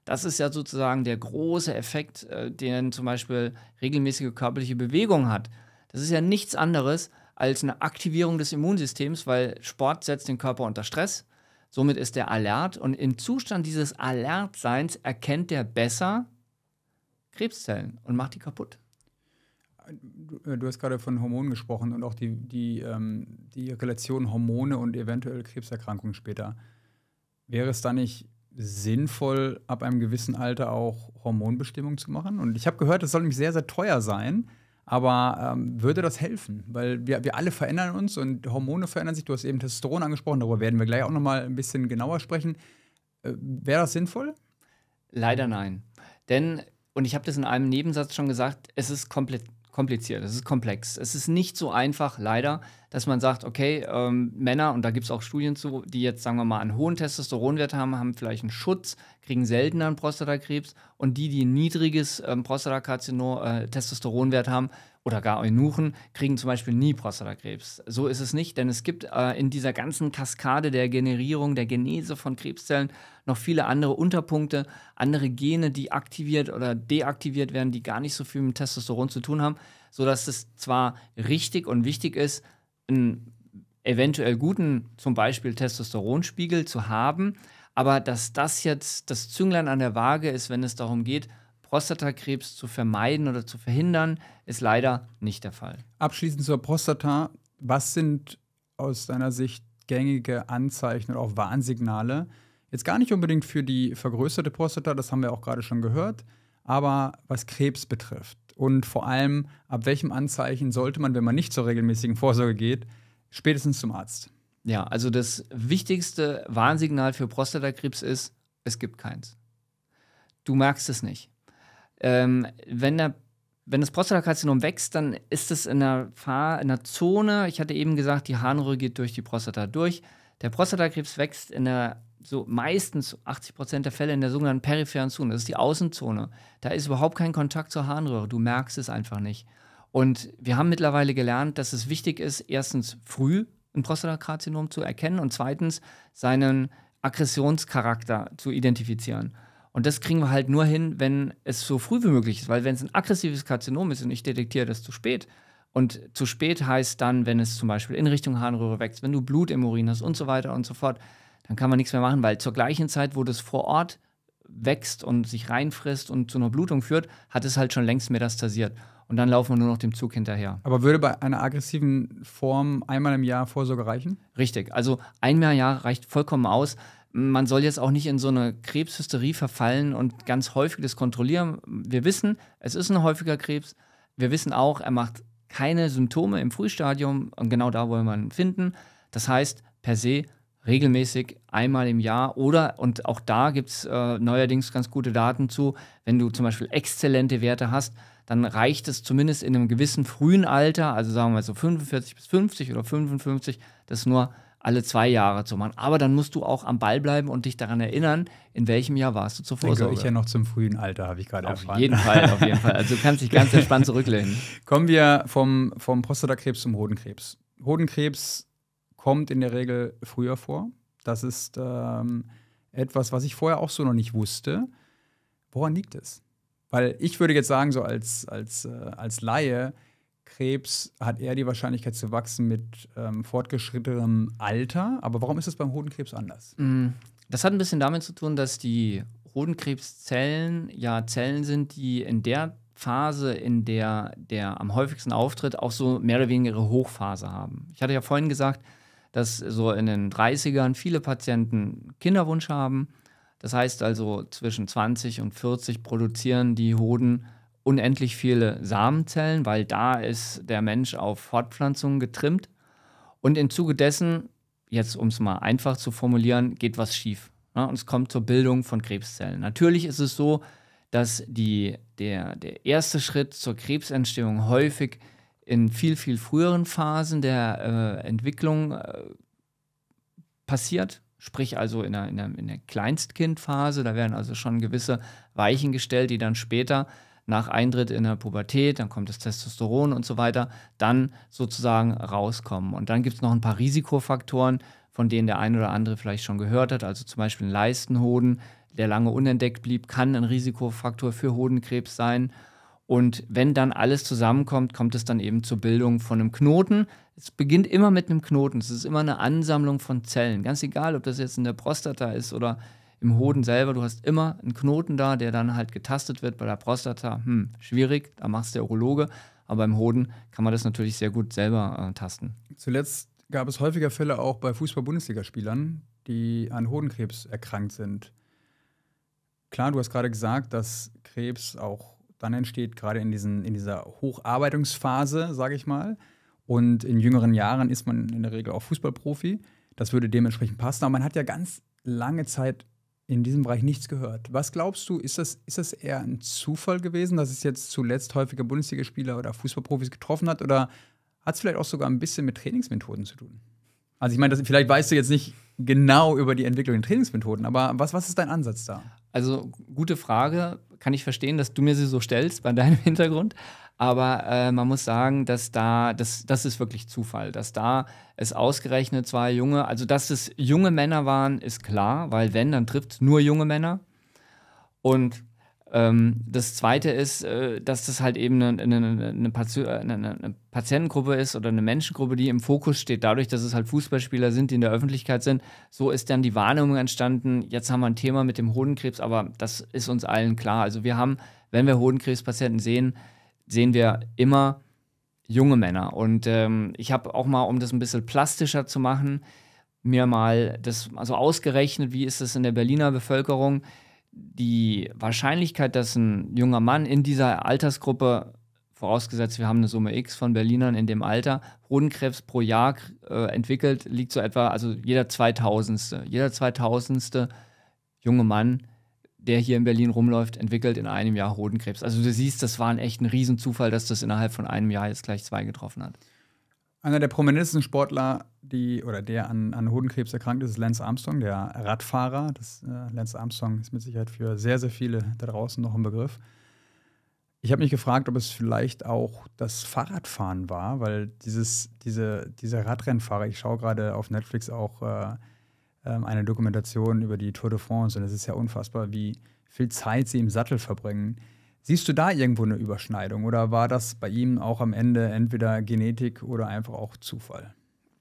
Das ist ja sozusagen der große Effekt, äh, den zum Beispiel regelmäßige körperliche Bewegung hat. Das ist ja nichts anderes als eine Aktivierung des Immunsystems, weil Sport setzt den Körper unter Stress. Somit ist er alert und im Zustand dieses Alertseins erkennt er besser Krebszellen und macht die kaputt. Du äh, hast gerade von Hormonen gesprochen und auch die, die, ähm, die Relation Hormone und eventuell Krebserkrankungen später. Wäre es da nicht sinnvoll, ab einem gewissen Alter auch Hormonbestimmung zu machen. Und ich habe gehört, das soll nämlich sehr, sehr teuer sein. Aber ähm, würde das helfen? Weil wir, wir alle verändern uns und Hormone verändern sich. Du hast eben Testosteron angesprochen, darüber werden wir gleich auch nochmal ein bisschen genauer sprechen. Äh, Wäre das sinnvoll? Leider nein. Denn, und ich habe das in einem Nebensatz schon gesagt, es ist komplett kompliziert, es ist komplex. Es ist nicht so einfach, leider, dass man sagt, okay, ähm, Männer, und da gibt es auch Studien zu, die jetzt, sagen wir mal, einen hohen Testosteronwert haben, haben vielleicht einen Schutz, kriegen seltener einen Prostatakrebs und die, die ein niedriges ähm, Prostatakarzinom, äh, haben, oder gar Eunuchen kriegen zum Beispiel nie Prostatakrebs. So ist es nicht, denn es gibt äh, in dieser ganzen Kaskade der Generierung, der Genese von Krebszellen noch viele andere Unterpunkte, andere Gene, die aktiviert oder deaktiviert werden, die gar nicht so viel mit Testosteron zu tun haben, sodass es zwar richtig und wichtig ist, einen eventuell guten, zum Beispiel Testosteronspiegel zu haben, aber dass das jetzt das Zünglein an der Waage ist, wenn es darum geht, Prostatakrebs zu vermeiden oder zu verhindern, ist leider nicht der Fall. Abschließend zur Prostata. Was sind aus deiner Sicht gängige Anzeichen oder auch Warnsignale? Jetzt gar nicht unbedingt für die vergrößerte Prostata, das haben wir auch gerade schon gehört, aber was Krebs betrifft und vor allem, ab welchem Anzeichen sollte man, wenn man nicht zur regelmäßigen Vorsorge geht, spätestens zum Arzt? Ja, also das wichtigste Warnsignal für Prostatakrebs ist, es gibt keins. Du merkst es nicht. Ähm, wenn, der, wenn das Prostatakarzinom wächst, dann ist es in einer, Fahr in einer Zone, ich hatte eben gesagt, die Harnröhre geht durch die Prostata durch. Der Prostatakrebs wächst in der so meistens 80 Prozent der Fälle in der sogenannten peripheren Zone. Das ist die Außenzone. Da ist überhaupt kein Kontakt zur Harnröhre. Du merkst es einfach nicht. Und wir haben mittlerweile gelernt, dass es wichtig ist, erstens früh ein Prostatakarzinom zu erkennen und zweitens seinen Aggressionscharakter zu identifizieren. Und das kriegen wir halt nur hin, wenn es so früh wie möglich ist. Weil wenn es ein aggressives Karzinom ist und ich detektiere das zu spät, und zu spät heißt dann, wenn es zum Beispiel in Richtung Harnröhre wächst, wenn du Blut im Urin hast und so weiter und so fort, dann kann man nichts mehr machen, weil zur gleichen Zeit, wo das vor Ort wächst und sich reinfrisst und zu einer Blutung führt, hat es halt schon längst metastasiert. Und dann laufen wir nur noch dem Zug hinterher. Aber würde bei einer aggressiven Form einmal im Jahr Vorsorge reichen? Richtig. Also einmal im Jahr reicht vollkommen aus. Man soll jetzt auch nicht in so eine Krebshysterie verfallen und ganz häufig das kontrollieren. Wir wissen, es ist ein häufiger Krebs. Wir wissen auch, er macht keine Symptome im Frühstadium und genau da wollen wir ihn finden. Das heißt, per se regelmäßig einmal im Jahr oder, und auch da gibt es äh, neuerdings ganz gute Daten zu, wenn du zum Beispiel exzellente Werte hast, dann reicht es zumindest in einem gewissen frühen Alter, also sagen wir so 45 bis 50 oder 55, das nur alle zwei Jahre zu machen. Aber dann musst du auch am Ball bleiben und dich daran erinnern, in welchem Jahr warst du zur Vorsorge. Denke ich ja noch zum frühen Alter, habe ich gerade erfahren. Auf jeden Fall, auf jeden Fall. Also du kannst dich ganz entspannt zurücklehnen. <laughs> Kommen wir vom, vom Prostatakrebs zum Hodenkrebs. Hodenkrebs kommt in der Regel früher vor. Das ist ähm, etwas, was ich vorher auch so noch nicht wusste. Woran liegt es? Weil ich würde jetzt sagen, so als, als, äh, als Laie, Krebs hat eher die Wahrscheinlichkeit zu wachsen mit ähm, fortgeschrittenem Alter. Aber warum ist es beim Hodenkrebs anders? Mm, das hat ein bisschen damit zu tun, dass die Hodenkrebszellen ja Zellen sind, die in der Phase, in der der am häufigsten auftritt, auch so mehr oder weniger ihre Hochphase haben. Ich hatte ja vorhin gesagt, dass so in den 30ern viele Patienten Kinderwunsch haben. Das heißt also, zwischen 20 und 40 produzieren die Hoden unendlich viele Samenzellen, weil da ist der Mensch auf Fortpflanzung getrimmt. Und im Zuge dessen, jetzt um es mal einfach zu formulieren, geht was schief. Ne? Und es kommt zur Bildung von Krebszellen. Natürlich ist es so, dass die, der, der erste Schritt zur Krebsentstehung häufig in viel, viel früheren Phasen der äh, Entwicklung äh, passiert. Sprich also in der, in, der, in der Kleinstkindphase, da werden also schon gewisse Weichen gestellt, die dann später nach Eintritt in der Pubertät, dann kommt das Testosteron und so weiter, dann sozusagen rauskommen. Und dann gibt es noch ein paar Risikofaktoren, von denen der ein oder andere vielleicht schon gehört hat. Also zum Beispiel ein Leistenhoden, der lange unentdeckt blieb, kann ein Risikofaktor für Hodenkrebs sein. Und wenn dann alles zusammenkommt, kommt es dann eben zur Bildung von einem Knoten. Es beginnt immer mit einem Knoten. Es ist immer eine Ansammlung von Zellen. Ganz egal, ob das jetzt in der Prostata ist oder im Hoden selber. Du hast immer einen Knoten da, der dann halt getastet wird. Bei der Prostata, hm, schwierig, da macht es der Urologe. Aber im Hoden kann man das natürlich sehr gut selber äh, tasten. Zuletzt gab es häufiger Fälle auch bei Fußball-Bundesligaspielern, die an Hodenkrebs erkrankt sind. Klar, du hast gerade gesagt, dass Krebs auch dann entsteht, gerade in, diesen, in dieser Hocharbeitungsphase, sage ich mal. Und in jüngeren Jahren ist man in der Regel auch Fußballprofi. Das würde dementsprechend passen. Aber man hat ja ganz lange Zeit in diesem Bereich nichts gehört. Was glaubst du, ist das, ist das eher ein Zufall gewesen, dass es jetzt zuletzt häufiger Bundesligaspieler oder Fußballprofis getroffen hat? Oder hat es vielleicht auch sogar ein bisschen mit Trainingsmethoden zu tun? Also ich meine, vielleicht weißt du jetzt nicht genau über die Entwicklung der Trainingsmethoden, aber was, was ist dein Ansatz da? Also gute Frage kann ich verstehen, dass du mir sie so stellst bei deinem <laughs> Hintergrund. Aber äh, man muss sagen, dass da, das, das ist wirklich Zufall, dass da es ausgerechnet zwei junge, also dass es junge Männer waren, ist klar, weil wenn, dann trifft es nur junge Männer. Und ähm, das Zweite ist, äh, dass das halt eben eine, eine, eine, Pati äh, eine, Patientengruppe ist oder eine Menschengruppe, die im Fokus steht. Dadurch, dass es halt Fußballspieler sind, die in der Öffentlichkeit sind, so ist dann die Wahrnehmung entstanden. Jetzt haben wir ein Thema mit dem Hodenkrebs, aber das ist uns allen klar. Also wir haben, wenn wir Hodenkrebspatienten sehen, sehen wir immer junge Männer. Und ähm, ich habe auch mal, um das ein bisschen plastischer zu machen, mir mal das also ausgerechnet, wie ist es in der Berliner Bevölkerung? die Wahrscheinlichkeit, dass ein junger Mann in dieser Altersgruppe, vorausgesetzt wir haben eine Summe X von Berlinern in dem Alter, Hodenkrebs pro Jahr äh, entwickelt, liegt so etwa, also jeder Zweitausendste, Jeder Zweitausendste junge Mann, der hier in Berlin rumläuft, entwickelt in einem Jahr Hodenkrebs. Also du siehst, das war ein echt ein Riesenzufall, dass das innerhalb von einem Jahr jetzt gleich zwei getroffen hat. Einer der prominentesten Sportler, die oder der an, an Hodenkrebs erkrankt ist, ist Lance Armstrong, der Radfahrer. Das, äh, Lance Armstrong ist mit Sicherheit für sehr, sehr viele da draußen noch ein Begriff. Ich habe mich gefragt, ob es vielleicht auch das Fahrradfahren war, weil dieses, diese, dieser Radrennfahrer, ich schaue gerade auf Netflix auch äh, ähm, eine Dokumentation über die Tour de France und es ist ja unfassbar, wie viel Zeit sie im Sattel verbringen Siehst du da irgendwo eine Überschneidung oder war das bei ihm auch am Ende entweder Genetik oder einfach auch Zufall?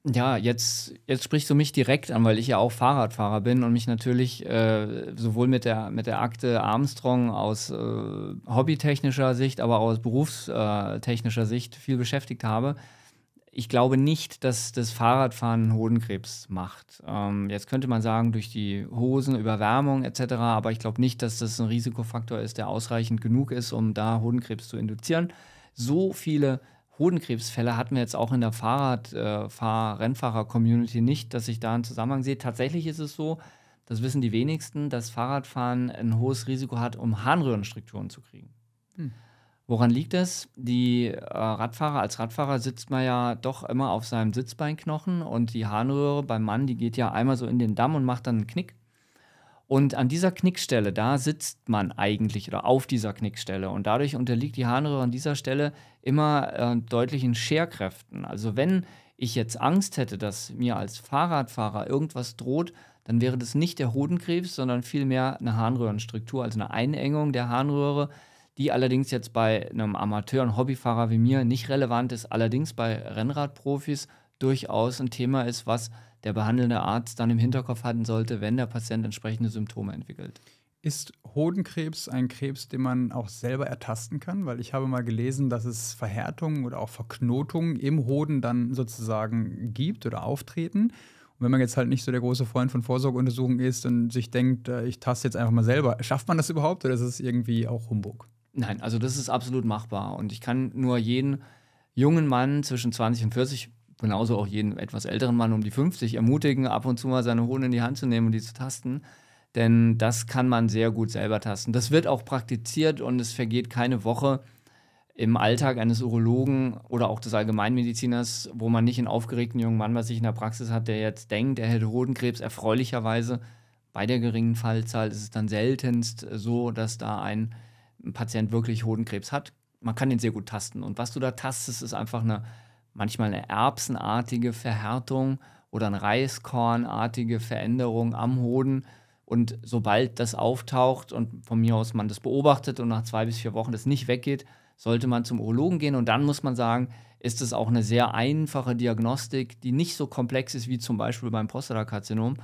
Ja, jetzt, jetzt sprichst du mich direkt an, weil ich ja auch Fahrradfahrer bin und mich natürlich äh, sowohl mit der, mit der Akte Armstrong aus äh, hobbytechnischer Sicht, aber auch aus berufstechnischer Sicht viel beschäftigt habe ich glaube nicht, dass das Fahrradfahren Hodenkrebs macht. Ähm, jetzt könnte man sagen, durch die Hosen, Überwärmung etc., aber ich glaube nicht, dass das ein Risikofaktor ist, der ausreichend genug ist, um da Hodenkrebs zu induzieren. So viele Hodenkrebsfälle hatten wir jetzt auch in der Fahrradfahrer-Rennfahrer-Community äh, nicht, dass ich da einen Zusammenhang sehe. Tatsächlich ist es so, das wissen die wenigsten, dass Fahrradfahren ein hohes Risiko hat, um Harnröhrenstrukturen zu kriegen. Hm. Woran liegt es? Die äh, Radfahrer, als Radfahrer sitzt man ja doch immer auf seinem Sitzbeinknochen und die Harnröhre beim Mann, die geht ja einmal so in den Damm und macht dann einen Knick. Und an dieser Knickstelle, da sitzt man eigentlich oder auf dieser Knickstelle. Und dadurch unterliegt die Harnröhre an dieser Stelle immer äh, deutlichen Scherkräften. Also wenn ich jetzt Angst hätte, dass mir als Fahrradfahrer irgendwas droht, dann wäre das nicht der Hodenkrebs, sondern vielmehr eine Harnröhrenstruktur, also eine Einengung der Harnröhre, die allerdings jetzt bei einem Amateur- und Hobbyfahrer wie mir nicht relevant ist, allerdings bei Rennradprofis durchaus ein Thema ist, was der behandelnde Arzt dann im Hinterkopf halten sollte, wenn der Patient entsprechende Symptome entwickelt. Ist Hodenkrebs ein Krebs, den man auch selber ertasten kann? Weil ich habe mal gelesen, dass es Verhärtungen oder auch Verknotungen im Hoden dann sozusagen gibt oder auftreten. Und wenn man jetzt halt nicht so der große Freund von Vorsorgeuntersuchungen ist und sich denkt, äh, ich taste jetzt einfach mal selber, schafft man das überhaupt oder ist es irgendwie auch Humbug? Nein, also das ist absolut machbar. Und ich kann nur jeden jungen Mann zwischen 20 und 40, genauso auch jeden etwas älteren Mann um die 50 ermutigen, ab und zu mal seine Hohlen in die Hand zu nehmen und die zu tasten. Denn das kann man sehr gut selber tasten. Das wird auch praktiziert und es vergeht keine Woche im Alltag eines Urologen oder auch des Allgemeinmediziners, wo man nicht einen aufgeregten jungen Mann bei sich in der Praxis hat, der jetzt denkt, er hätte Hodenkrebs. Erfreulicherweise bei der geringen Fallzahl ist es dann seltenst so, dass da ein ein Patient wirklich Hodenkrebs hat. Man kann den sehr gut tasten. Und was du da tastest, ist einfach eine, manchmal eine erbsenartige Verhärtung oder eine reiskornartige Veränderung am Hoden. Und sobald das auftaucht und von mir aus man das beobachtet und nach zwei bis vier Wochen das nicht weggeht, sollte man zum Urologen gehen. Und dann muss man sagen, ist es auch eine sehr einfache Diagnostik, die nicht so komplex ist wie zum Beispiel beim Prostatakarzinom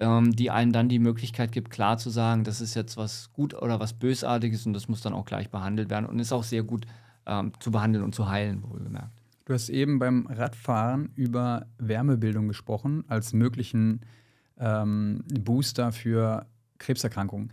ähm, die einem dann die Möglichkeit gibt, klar zu sagen, das ist jetzt was gut oder was Bösartiges und das muss dann auch gleich behandelt werden und ist auch sehr gut ähm, zu behandeln und zu heilen, wohlgemerkt. Du hast eben beim Radfahren über Wärmebildung gesprochen als möglichen ähm, Booster für Krebserkrankungen.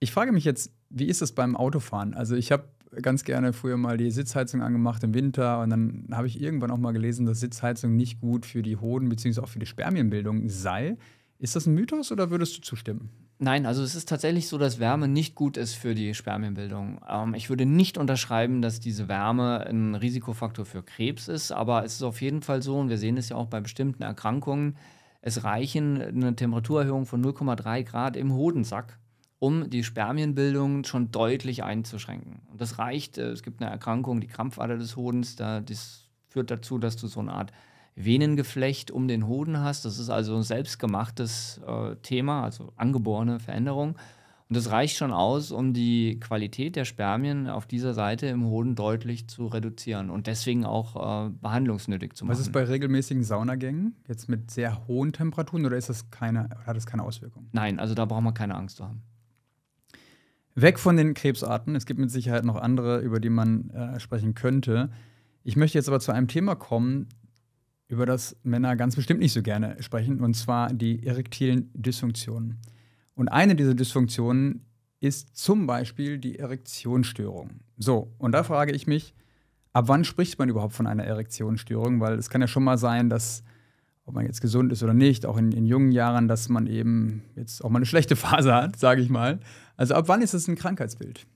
Ich frage mich jetzt, wie ist das beim Autofahren? Also ich habe ganz gerne früher mal die Sitzheizung angemacht im Winter und dann habe ich irgendwann auch mal gelesen, dass Sitzheizung nicht gut für die Hoden bzw. auch für die Spermienbildung sei. Ist das ein Mythos oder würdest du zustimmen? Nein, also es ist tatsächlich so, dass Wärme nicht gut ist für die Spermienbildung. Ähm, ich würde nicht unterschreiben, dass diese Wärme ein Risikofaktor für Krebs ist, aber es ist auf jeden Fall so, und wir sehen es ja auch bei bestimmten Erkrankungen, es reichen eine Temperaturerhöhung von 0,3 Grad im Hodensack, um die Spermienbildung schon deutlich einzuschränken. Und das reicht, äh, es gibt eine Erkrankung, die Krampfader des Hodens, da, das führt dazu, dass du so eine Art Venengeflecht um den Hoden hast. Das ist also ein selbstgemachtes äh, Thema, also angeborene Veränderung. Und das reicht schon aus, um die Qualität der Spermien auf dieser Seite im Hoden deutlich zu reduzieren und deswegen auch äh, behandlungsnötig zu machen. Was ist bei regelmäßigen Saunagängen jetzt mit sehr hohen Temperaturen oder ist das keine, hat das keine Auswirkungen? Nein, also da braucht man keine Angst zu haben. Weg von den Krebsarten. Es gibt mit Sicherheit noch andere, über die man äh, sprechen könnte. Ich möchte jetzt aber zu einem Thema kommen, über das Männer ganz bestimmt nicht so gerne sprechen, und zwar die erektilen Dysfunktionen. Und eine dieser Dysfunktionen ist zum Beispiel die Erektionsstörung. So, und da frage ich mich, ab wann spricht man überhaupt von einer Erektionsstörung? Weil es kann ja schon mal sein, dass, ob man jetzt gesund ist oder nicht, auch in, in jungen Jahren, dass man eben jetzt auch mal eine schlechte <laughs> Phase hat, sage ich mal. Also ab wann ist es ein Krankheitsbild?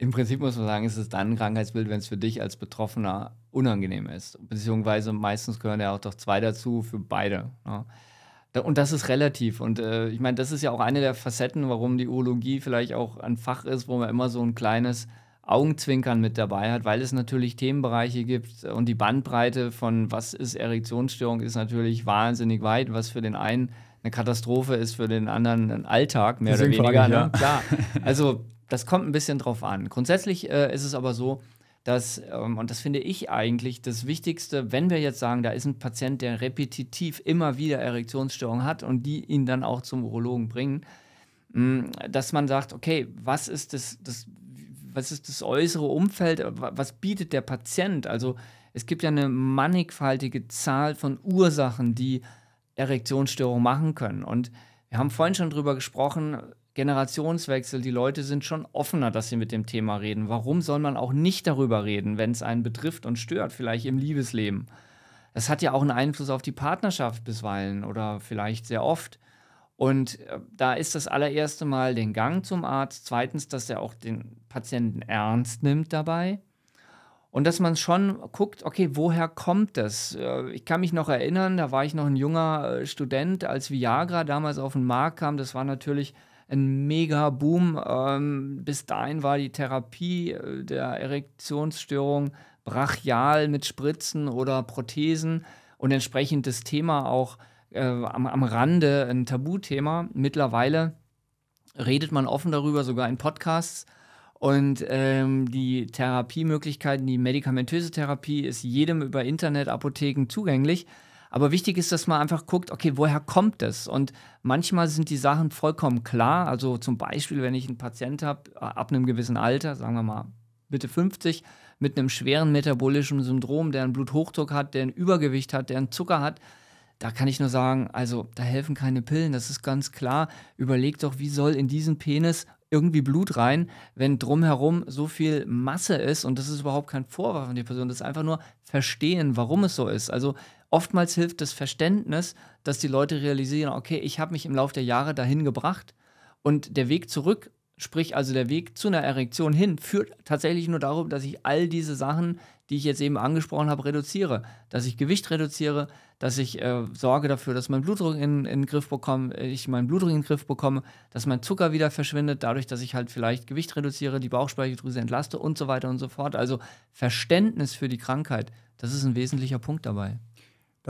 Im Prinzip muss man sagen, ist es dann ein Krankheitsbild, wenn es für dich als Betroffener unangenehm ist. Beziehungsweise meistens gehören ja auch doch zwei dazu für beide. Ne? Und das ist relativ. Und äh, ich meine, das ist ja auch eine der Facetten, warum die Urologie vielleicht auch ein Fach ist, wo man immer so ein kleines Augenzwinkern mit dabei hat, weil es natürlich Themenbereiche gibt und die Bandbreite von was ist Erektionsstörung ist natürlich wahnsinnig weit, was für den einen eine Katastrophe ist, für den anderen ein Alltag, mehr Deswegen oder weniger. Ich, ne? ja. Klar. Also das kommt ein bisschen drauf an. Grundsätzlich äh, ist es aber so, dass, ähm, und das finde ich eigentlich das Wichtigste, wenn wir jetzt sagen, da ist ein Patient, der repetitiv immer wieder Erektionsstörungen hat und die ihn dann auch zum Urologen bringen, mh, mm, dass man sagt, okay, was ist das, das, was ist das äußere Umfeld, was bietet der Patient? Also es gibt ja eine mannigfaltige Zahl von Ursachen, die Erektionsstörungen machen können. Und wir haben vorhin schon darüber gesprochen, Generationswechsel, die Leute sind schon offener, dass sie mit dem Thema reden. Warum soll man auch nicht darüber reden, wenn es einen betrifft und stört, vielleicht im Liebesleben? Das hat ja auch einen Einfluss auf die Partnerschaft bisweilen oder vielleicht sehr oft. Und äh, da ist das allererste Mal den Gang zum Arzt, zweitens, dass er auch den Patienten ernst nimmt dabei und dass man schon guckt, okay, woher kommt das? Äh, ich kann mich noch erinnern, da war ich noch ein junger äh, Student, als Viagra damals auf den Markt kam, das war natürlich ein mega Boom. Ähm, bis dahin war die Therapie äh, der Erektionsstörung brachial mit Spritzen oder Prothesen und entsprechend das Thema auch äh, am, am Rande ein Tabuthema. Mittlerweile redet man offen darüber, sogar in Podcasts. Und ähm, die Therapiemöglichkeiten, die medikamentöse Therapie ist jedem über Internetapotheken zugänglich. Aber wichtig ist, dass man einfach guckt, okay, woher kommt das? Und manchmal sind die Sachen vollkommen klar. Also zum Beispiel, wenn ich einen Patient habe, äh, ab einem gewissen Alter, sagen wir mal bitte 50, mit einem schweren metabolischen Syndrom, der einen Bluthochdruck hat, der ein Übergewicht hat, der einen Zucker hat, da kann ich nur sagen, also da helfen keine Pillen, das ist ganz klar. Überleg doch, wie soll in diesen Penis irgendwie Blut rein, wenn drumherum so viel Masse ist und das ist überhaupt kein Vorwurf an die Person, das ist einfach nur verstehen, warum es so ist. Also Oftmals hilft das Verständnis, dass die Leute realisieren, okay, ich habe mich im Laufe der Jahre dahin gebracht und der Weg zurück, sprich also der Weg zu einer Erektion hin, führt tatsächlich nur darum, dass ich all diese Sachen, die ich jetzt eben angesprochen habe, reduziere. Dass ich Gewicht reduziere, dass ich äh, sorge dafür, dass mein Blutdruck in, in den Griff bekomme, äh, ich meinen Blutdruck in den Griff bekomme, dass mein Zucker wieder verschwindet, dadurch, dass ich halt vielleicht Gewicht reduziere, die Bauchspeicheldrüse entlaste und so weiter und so fort. Also Verständnis für die Krankheit, das ist ein wesentlicher Punkt dabei.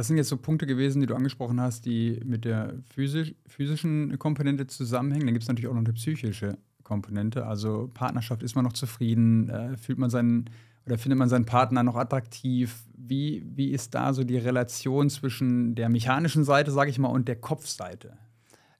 Das sind jetzt so Punkte gewesen, die du angesprochen hast, die mit der physisch, physischen Komponente zusammenhängen. Dann gibt es natürlich auch noch eine psychische Komponente. Also Partnerschaft, ist man noch zufrieden? Äh, fühlt man seinen oder findet man seinen Partner noch attraktiv? Wie, wie ist da so die Relation zwischen der mechanischen Seite, sage ich mal, und der Kopfseite?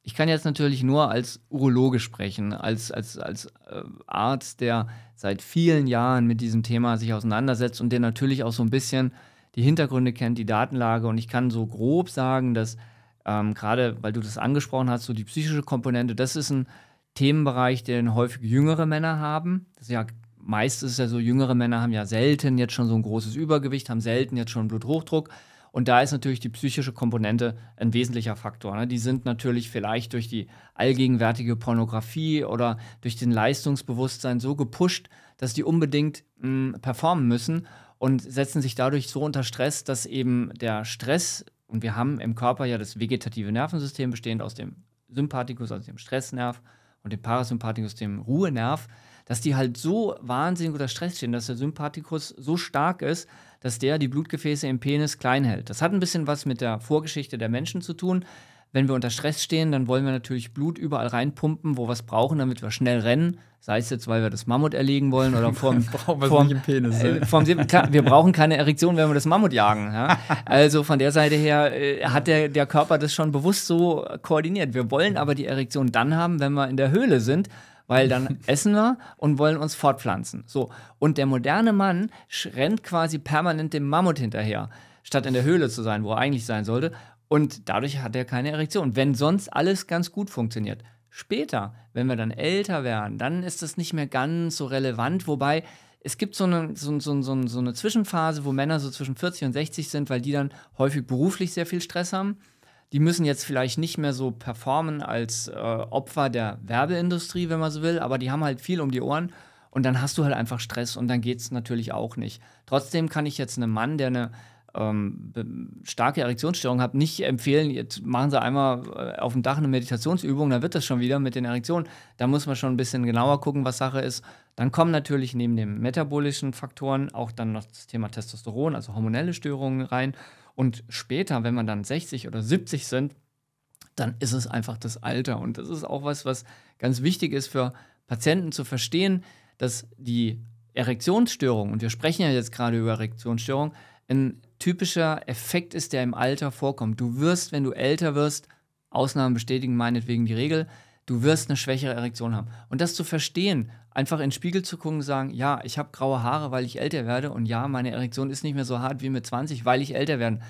Ich kann jetzt natürlich nur als Urologe sprechen, als, als, als äh, Arzt, der seit vielen Jahren mit diesem Thema sich auseinandersetzt und der natürlich auch so ein bisschen die Hintergründe kennt, die Datenlage. Und ich kann so grob sagen, dass ähm, gerade, weil du das angesprochen hast, so die psychische Komponente, das ist ein Themenbereich, den häufig jüngere Männer haben. Das ist ja meist ist es ja so, jüngere Männer haben ja selten jetzt schon so ein großes Übergewicht, haben selten jetzt schon Bluthochdruck. Und da ist natürlich die psychische Komponente ein wesentlicher Faktor. Ne? Die sind natürlich vielleicht durch die allgegenwärtige Pornografie oder durch den Leistungsbewusstsein so gepusht, dass die unbedingt mh, hm, performen müssen und setzen sich dadurch so unter Stress, dass eben der Stress, und wir haben im Körper ja das vegetative Nervensystem bestehend aus dem Sympathikus, also dem Stressnerv und dem Parasympathikus, dem Ruhenerv, dass die halt so wahnsinnig unter Stress stehen, dass der Sympathikus so stark ist, dass der die Blutgefäße im Penis klein hält. Das hat ein bisschen was mit der Vorgeschichte der Menschen zu tun. Wenn wir unter Stress stehen, dann wollen wir natürlich Blut überall reinpumpen, wo wir es brauchen, damit wir schnell rennen. Sei es jetzt, weil wir das Mammut erlegen wollen oder <laughs> vorm, brauchen wir vorm, nicht im Penis. Äh, ne? vorm, wir brauchen keine Erektion, wenn wir das Mammut jagen. Ja? <laughs> Also von der Seite her äh, hat der, der Körper das schon bewusst so koordiniert. Wir wollen aber die Erektion dann haben, wenn wir in der Höhle sind, weil dann <laughs> essen wir und wollen uns fortpflanzen. So. Und der moderne Mann rennt quasi permanent dem Mammut hinterher, statt in der Höhle zu sein, wo er eigentlich sein sollte, und dadurch hat er keine Erektion. Wenn sonst alles ganz gut funktioniert. Später, wenn wir dann älter werden, dann ist das nicht mehr ganz so relevant. Wobei es gibt so eine, so, so, so, eine Zwischenphase, wo Männer so zwischen 40 und 60 sind, weil die dann häufig beruflich sehr viel Stress haben. Die müssen jetzt vielleicht nicht mehr so performen als äh, Opfer der Werbeindustrie, wenn man so will, aber die haben halt viel um die Ohren und dann hast du halt einfach Stress und dann geht es natürlich auch nicht. Trotzdem kann ich jetzt einem Mann, der eine ähm, starke Erektionsstörungen habt, nicht empfehlen, jetzt machen Sie einmal äh, auf dem Dach eine Meditationsübung, dann wird das schon wieder mit den Erektionen. Da muss man schon ein bisschen genauer gucken, was Sache ist. Dann kommen natürlich neben den metabolischen Faktoren auch dann noch das Thema Testosteron, also hormonelle Störungen rein. Und später, wenn man dann 60 oder 70 sind, dann ist es einfach das Alter. Und das ist auch was, was ganz wichtig ist für Patienten zu verstehen, dass die Erektionsstörung, und wir sprechen ja jetzt gerade über Erektionsstörung, ein typischer Effekt ist, der im Alter vorkommt. Du wirst, wenn du älter wirst, Ausnahmen bestätigen meinetwegen die Regel, du wirst eine schwächere Erektion haben. Und das zu verstehen, einfach in den Spiegel zu gucken und sagen, ja, ich habe graue Haare, weil ich älter werde und ja, meine Erektion ist nicht mehr so hart wie mit 20, weil ich älter werde.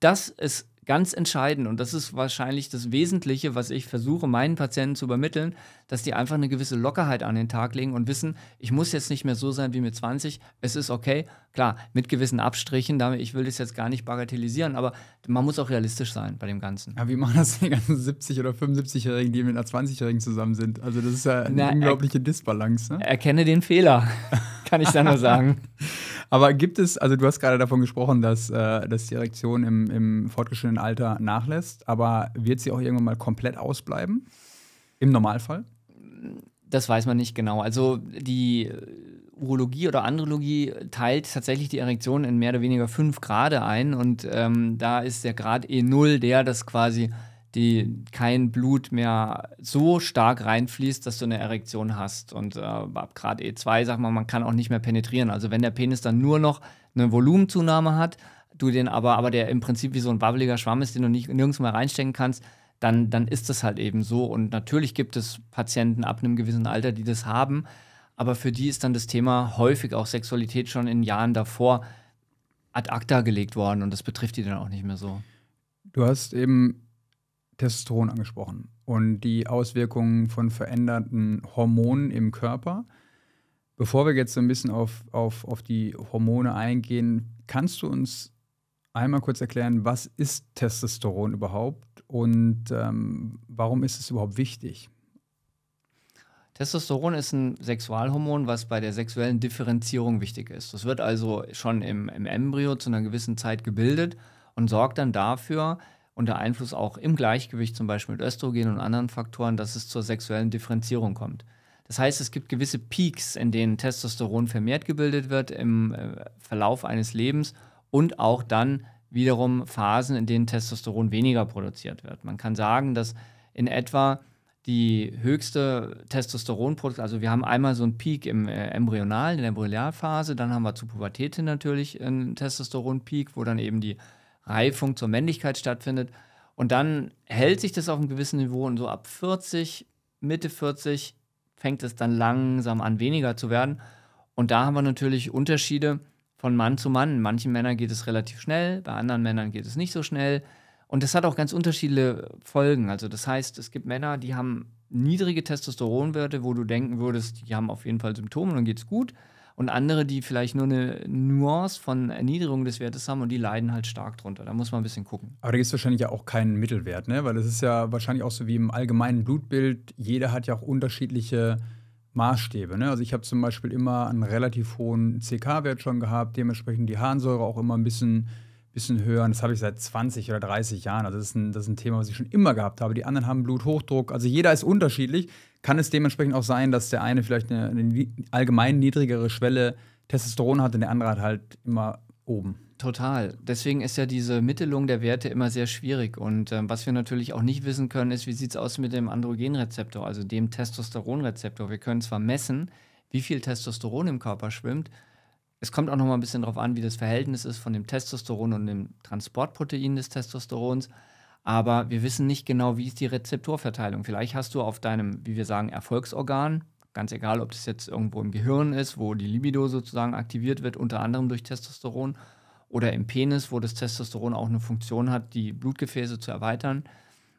Das ist ganz entscheidend, und das ist wahrscheinlich das Wesentliche, was ich versuche, meinen Patienten zu übermitteln, dass die einfach eine gewisse Lockerheit an den Tag legen und wissen, ich muss jetzt nicht mehr so sein wie mit 20, es ist okay. Klar, mit gewissen Abstrichen, damit, ich will das jetzt gar nicht bagatellisieren, aber man muss auch realistisch sein bei dem Ganzen. Ja, wie machen das die ganzen 70- oder 75-Jährigen, die mit einer 20-Jährigen zusammen sind? Also, das ist ja eine Na, unglaubliche Disbalance. Ne? Erkenne den Fehler. <laughs> kann ich da nur sagen. <laughs> Aber gibt es, also du hast gerade davon gesprochen, dass, äh, dass die Erektion im, im fortgeschrittenen Alter nachlässt, aber wird sie auch irgendwann mal komplett ausbleiben? Im Normalfall? Das weiß man nicht genau. Also die äh, Urologie oder Andrologie teilt tatsächlich die Erektion in mehr oder weniger fünf Grade ein und ähm, da ist der Grad E0 der, das quasi die kein Blut mehr so stark reinfließt, dass du eine Erektion hast. Und äh, ab Grad E2 sagt man, man kann auch nicht mehr penetrieren. Also wenn der Penis dann nur noch eine Volumenzunahme hat, du den aber, aber der im Prinzip wie so ein wabbeliger Schwamm ist, den du nicht, nirgends mehr reinstecken kannst, dann, dann ist das halt eben so. Und natürlich gibt es Patienten ab einem gewissen Alter, die das haben, aber für die ist dann das Thema häufig auch Sexualität schon in Jahren davor ad acta gelegt worden und das betrifft die dann auch nicht mehr so. Du hast eben Testosteron angesprochen und die Auswirkungen von veränderten Hormonen im Körper. Bevor wir jetzt so ein bisschen auf, auf, auf die Hormone eingehen, kannst du uns einmal kurz erklären, was ist Testosteron überhaupt und ähm, warum ist es überhaupt wichtig? Testosteron ist ein Sexualhormon, was bei der sexuellen Differenzierung wichtig ist. Das wird also schon im, im Embryo zu einer gewissen Zeit gebildet und sorgt dann dafür, unter Einfluss auch im Gleichgewicht, zum Beispiel mit Östrogen und anderen Faktoren, dass es zur sexuellen Differenzierung kommt. Das heißt, es gibt gewisse Peaks, in denen Testosteron vermehrt gebildet wird im äh, Verlauf eines Lebens und auch dann wiederum Phasen, in denen Testosteron weniger produziert wird. Man kann sagen, dass in etwa die höchste Testosteronproduktion, also wir haben einmal so einen Peak im äh, Embryonal, in der Embryonalphase, dann haben wir zur Pubertät hin natürlich einen Testosteronpeak, wo dann eben die Reifung zur Männlichkeit stattfindet. Und dann hält sich das auf einem gewissen Niveau und so ab 40, Mitte 40 fängt es dann langsam an, weniger zu werden. Und da haben wir natürlich Unterschiede von Mann zu Mann. Manchen Männern geht es relativ schnell, bei anderen Männern geht es nicht so schnell. Und das hat auch ganz unterschiedliche Folgen. Also das heißt, es gibt Männer, die haben niedrige Testosteronwerte, wo du denken würdest, die haben auf jeden Fall Symptome und dann geht es gut und andere, die vielleicht nur eine Nuance von Erniedrigung des Wertes haben und die leiden halt stark drunter. Da muss man ein bisschen gucken. Aber da gibt es wahrscheinlich ja auch keinen Mittelwert, ne? weil es ist ja wahrscheinlich auch so wie im allgemeinen Blutbild, jeder hat ja auch unterschiedliche Maßstäbe. Ne? Also ich habe zum Beispiel immer einen relativ hohen CK-Wert schon gehabt, dementsprechend die Harnsäure auch immer ein bisschen bisschen höher. Und das habe ich seit 20 oder 30 Jahren. Also das ist, ein, das ist ein Thema, was ich schon immer gehabt habe. Die anderen haben Bluthochdruck. Also jeder ist unterschiedlich kann es dementsprechend auch sein, dass der eine vielleicht eine, eine allgemein niedrigere Schwelle Testosteron hat und der andere hat halt immer oben. Total. Deswegen ist ja diese Mittelung der Werte immer sehr schwierig. Und ähm, was wir natürlich auch nicht wissen können, ist, wie sieht es aus mit dem Androgenrezeptor, also dem Testosteronrezeptor. Wir können zwar messen, wie viel Testosteron im Körper schwimmt. Es kommt auch nochmal ein bisschen darauf an, wie das Verhältnis ist von dem Testosteron und dem Transportprotein des Testosterons. Aber wir wissen nicht genau, wie ist die Rezeptorverteilung. Vielleicht hast du auf deinem, wie wir sagen, Erfolgsorgan, ganz egal, ob das jetzt irgendwo im Gehirn ist, wo die Libido sozusagen aktiviert wird, unter anderem durch Testosteron, oder im Penis, wo das Testosteron auch eine Funktion hat, die Blutgefäße zu erweitern.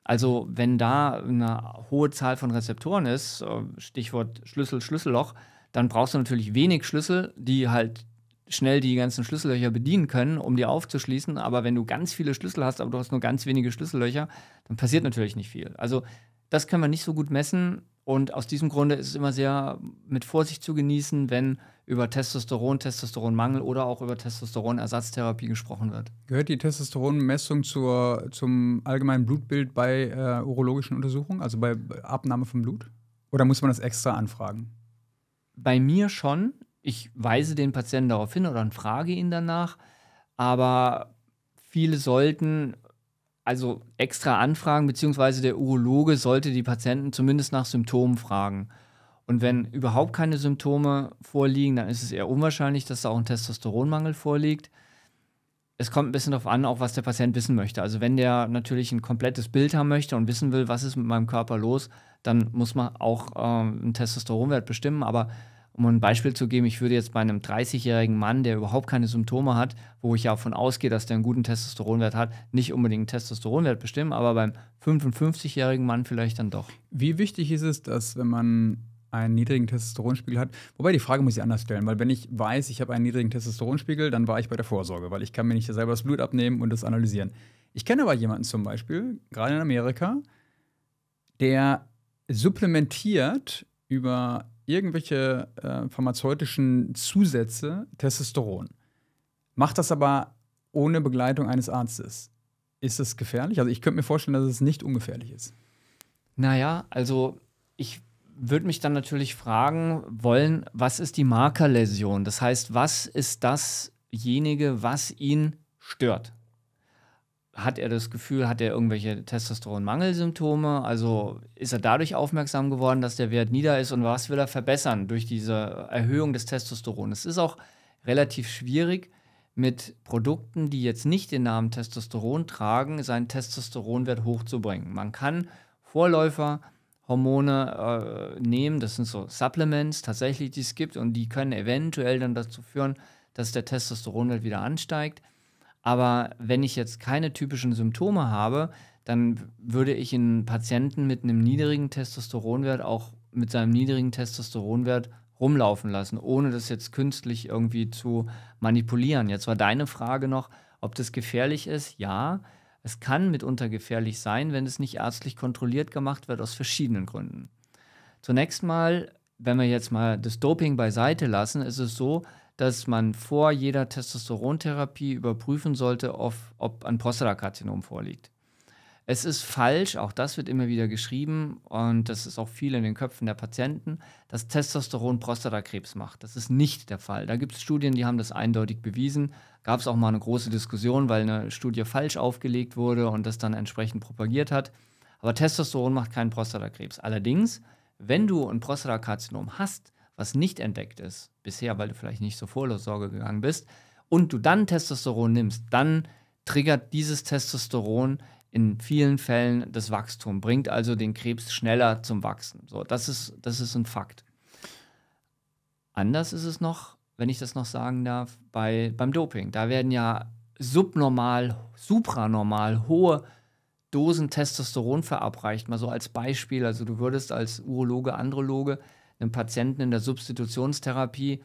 Also wenn da eine hohe Zahl von Rezeptoren ist, äh, Stichwort Schlüssel, Schlüsselloch, dann brauchst du natürlich wenig Schlüssel, die halt schnell die ganzen Schlüssellöcher bedienen können, um die aufzuschließen. Aber wenn du ganz viele Schlüssel hast, aber du hast nur ganz wenige Schlüssellöcher, dann passiert natürlich nicht viel. Also das kann man nicht so gut messen. Und aus diesem Grunde ist es immer sehr mit Vorsicht zu genießen, wenn über Testosteron, Testosteronmangel oder auch über Testosteronersatztherapie gesprochen wird. Gehört die Testosteronmessung zur, zum allgemeinen Blutbild bei äh, urologischen Untersuchungen, also bei Abnahme von Blut? Oder muss man das extra anfragen? Bei mir schon. Ich weise den Patienten darauf hin oder frage ihn danach, aber viele sollten also extra anfragen, beziehungsweise der Urologe sollte die Patienten zumindest nach Symptomen fragen. Und wenn überhaupt keine Symptome vorliegen, dann ist es eher unwahrscheinlich, dass da auch ein Testosteronmangel vorliegt. Es kommt ein bisschen darauf an, auch was der Patient wissen möchte. Also wenn der natürlich ein komplettes Bild haben möchte und wissen will, was ist mit meinem Körper los, dann muss man auch äh, einen Testosteronwert bestimmen. Aber um ein Beispiel zu geben, ich würde jetzt bei einem 30-jährigen Mann, der überhaupt keine Symptome hat, wo ich ja davon ausgehe, dass der einen guten Testosteronwert hat, nicht unbedingt einen Testosteronwert bestimmen, aber beim 55-jährigen Mann vielleicht dann doch. Wie wichtig ist es, dass wenn man einen niedrigen Testosteronspiegel hat. Wobei die Frage muss ich anders stellen, weil wenn ich weiß, ich habe einen niedrigen Testosteronspiegel, dann war ich bei der Vorsorge, weil ich kann mir nicht selber das Blut abnehmen und das analysieren. Ich kenne aber jemanden zum Beispiel, gerade in Amerika, der supplementiert über irgendwelche äh, pharmazeutischen Zusätze Testosteron, macht das aber ohne Begleitung eines Arztes. Ist das gefährlich? Also ich könnte mir vorstellen, dass es nicht ungefährlich ist. Naja, also ich würde mich dann natürlich fragen wollen, was ist die Markerläsion? Das heißt, was ist dasjenige, was ihn stört? hat er das Gefühl, hat er irgendwelche Testosteronmangelsymptome? Also ist er dadurch aufmerksam geworden, dass der Wert nieder ist und was will er verbessern durch diese Erhöhung des Testosterons? Es ist auch relativ schwierig mit Produkten, die jetzt nicht den Namen Testosteron tragen, seinen Testosteronwert hochzubringen. Man kann Vorläuferhormone äh, nehmen, das sind so Supplements tatsächlich, die es gibt und die können eventuell dann dazu führen, dass der Testosteronwert wieder ansteigt. Aber wenn ich jetzt keine typischen Symptome habe, dann würde ich einen Patienten mit einem niedrigen Testosteronwert auch mit seinem niedrigen Testosteronwert rumlaufen lassen, ohne das jetzt künstlich irgendwie zu manipulieren. Jetzt war deine Frage noch, ob das gefährlich ist. Ja, es kann mitunter gefährlich sein, wenn es nicht ärztlich kontrolliert gemacht wird, aus verschiedenen Gründen. Zunächst mal, wenn wir jetzt mal das Doping beiseite lassen, ist es so, dass man vor jeder Testosterontherapie überprüfen sollte, ob, ob ein Prostatakarzinom vorliegt. Es ist falsch, auch das wird immer wieder geschrieben und das ist auch viel in den Köpfen der Patienten, dass Testosteron Prostatakrebs macht. Das ist nicht der Fall. Da gibt es Studien, die haben das eindeutig bewiesen. Gab es auch mal eine große Diskussion, weil eine Studie falsch aufgelegt wurde und das dann entsprechend propagiert hat. Aber Testosteron macht keinen Prostatakrebs. Allerdings, wenn du ein Prostatakarzinom hast, was nicht entdeckt ist bisher, weil du vielleicht nicht zur Vorsorge gegangen bist, und du dann Testosteron nimmst, dann triggert dieses Testosteron in vielen Fällen das Wachstum, bringt also den Krebs schneller zum Wachsen. So, das ist, das ist ein Fakt. Anders ist es noch, wenn ich das noch sagen darf, bei, beim Doping. Da werden ja subnormal, supranormal hohe Dosen Testosteron verabreicht. Mal so als Beispiel. Also du würdest als Urologe, Androloge einem Patienten in der Substitutionstherapie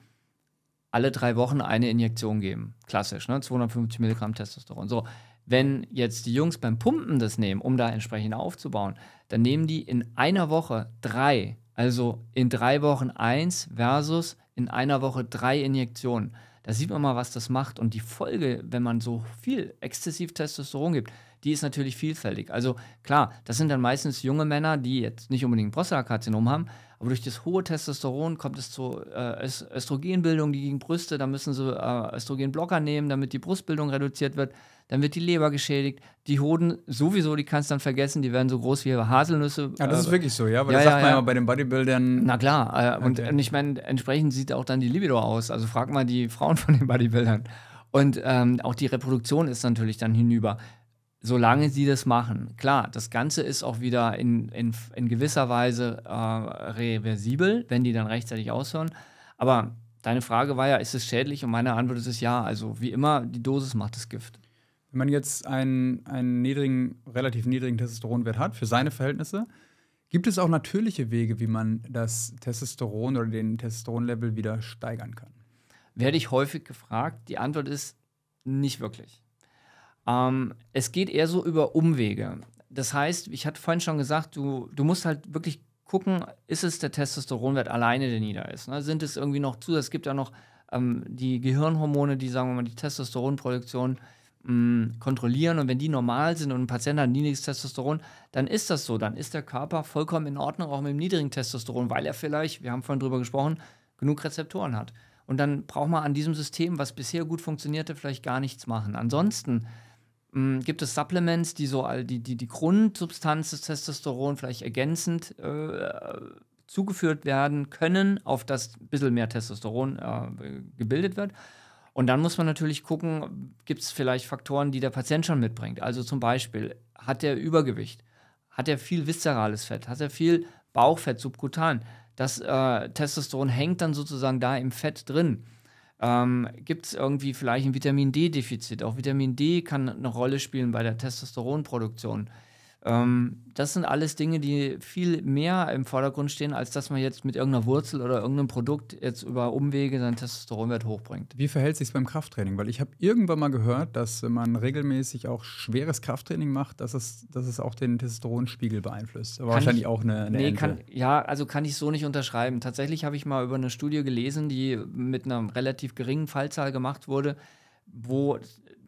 alle drei Wochen eine Injektion geben. Klassisch, ne? 250 Milligramm Testosteron. So, wenn jetzt die Jungs beim Pumpen das nehmen, um da entsprechend aufzubauen, dann nehmen die in einer Woche drei, also in drei Wochen eins versus in einer Woche drei Injektionen. Da sieht man mal, was das macht. Und die Folge, wenn man so viel exzessiv Testosteron gibt, die ist natürlich vielfältig. Also klar, das sind dann meistens junge Männer, die jetzt nicht unbedingt Prostatakarzinom haben, aber durch das hohe Testosteron kommt es zu äh, Östrogenbildung, die gegen Brüste, da müssen sie äh, Östrogenblocker nehmen, damit die Brustbildung reduziert wird. Dann wird die Leber geschädigt. Die Hoden sowieso, die kannst du dann vergessen, die werden so groß wie Haselnüsse. Ja, das äh, ist wirklich so, ja, weil ja, das sagt ja, man ja bei den Bodybuildern. Na klar, okay. Äh, und, und, ich meine, entsprechend sieht auch dann die Libido aus. Also frag mal die Frauen von den Bodybuildern. Und ähm, auch die Reproduktion ist natürlich dann hinüber solange sie das machen. Klar, das Ganze ist auch wieder in, in, in gewisser Weise äh, reversibel, wenn die dann rechtzeitig aushören. Aber deine Frage war ja, ist es schädlich? Und meine Antwort ist ja. Also wie immer, die Dosis macht das Gift. Wenn man jetzt einen, einen niedrigen, relativ niedrigen Testosteronwert hat für seine Verhältnisse, gibt es auch natürliche Wege, wie man das Testosteron oder den Testosteronlevel wieder steigern kann? Werde ich häufig gefragt. Die Antwort ist nicht wirklich. Ähm, es geht eher so über Umwege. Das heißt, ich hatte vorhin schon gesagt, du, du musst halt wirklich gucken, ist es der Testosteronwert alleine, der nieder ist? Ne? Sind es irgendwie noch zu? Es gibt ja noch ähm, die Gehirnhormone, die, sagen wir mal, die Testosteronproduktion mh, mm, kontrollieren. Und wenn die normal sind und ein Patient hat niedriges Testosteron, dann ist das so. Dann ist der Körper vollkommen in Ordnung, auch mit dem niedrigen Testosteron, weil er vielleicht, wir haben vorhin drüber gesprochen, genug Rezeptoren hat. Und dann braucht man an diesem System, was bisher gut funktionierte, vielleicht gar nichts machen. Ansonsten hm, gibt es Supplements, die so all die, die, die Grundsubstanz des Testosteron vielleicht ergänzend äh, zugeführt werden können, auf das ein bisschen mehr Testosteron äh, gebildet wird. Und dann muss man natürlich gucken, gibt es vielleicht Faktoren, die der Patient schon mitbringt. Also zum Beispiel, hat er Übergewicht? Hat er viel viszerales Fett? Hat er viel Bauchfett subkutan? Das äh, Testosteron hängt dann sozusagen da im Fett drin ähm, gibt es irgendwie vielleicht ein Vitamin D-Defizit. Auch Vitamin D kann eine Rolle spielen bei der Testosteronproduktion. Ähm, das sind alles Dinge, die viel mehr im Vordergrund stehen, als dass man jetzt mit irgendeiner Wurzel oder irgendeinem Produkt jetzt über Umwege seinen Testosteronwert hochbringt. Wie verhält sich beim Krafttraining? Weil ich habe irgendwann mal gehört, dass wenn man regelmäßig auch schweres Krafttraining macht, dass es, dass es auch den Testosteronspiegel beeinflusst. Aber kann wahrscheinlich ich, auch eine, eine nee, kann, Ja, also kann ich so nicht unterschreiben. Tatsächlich habe ich mal über eine Studie gelesen, die mit einer relativ geringen Fallzahl gemacht wurde, wo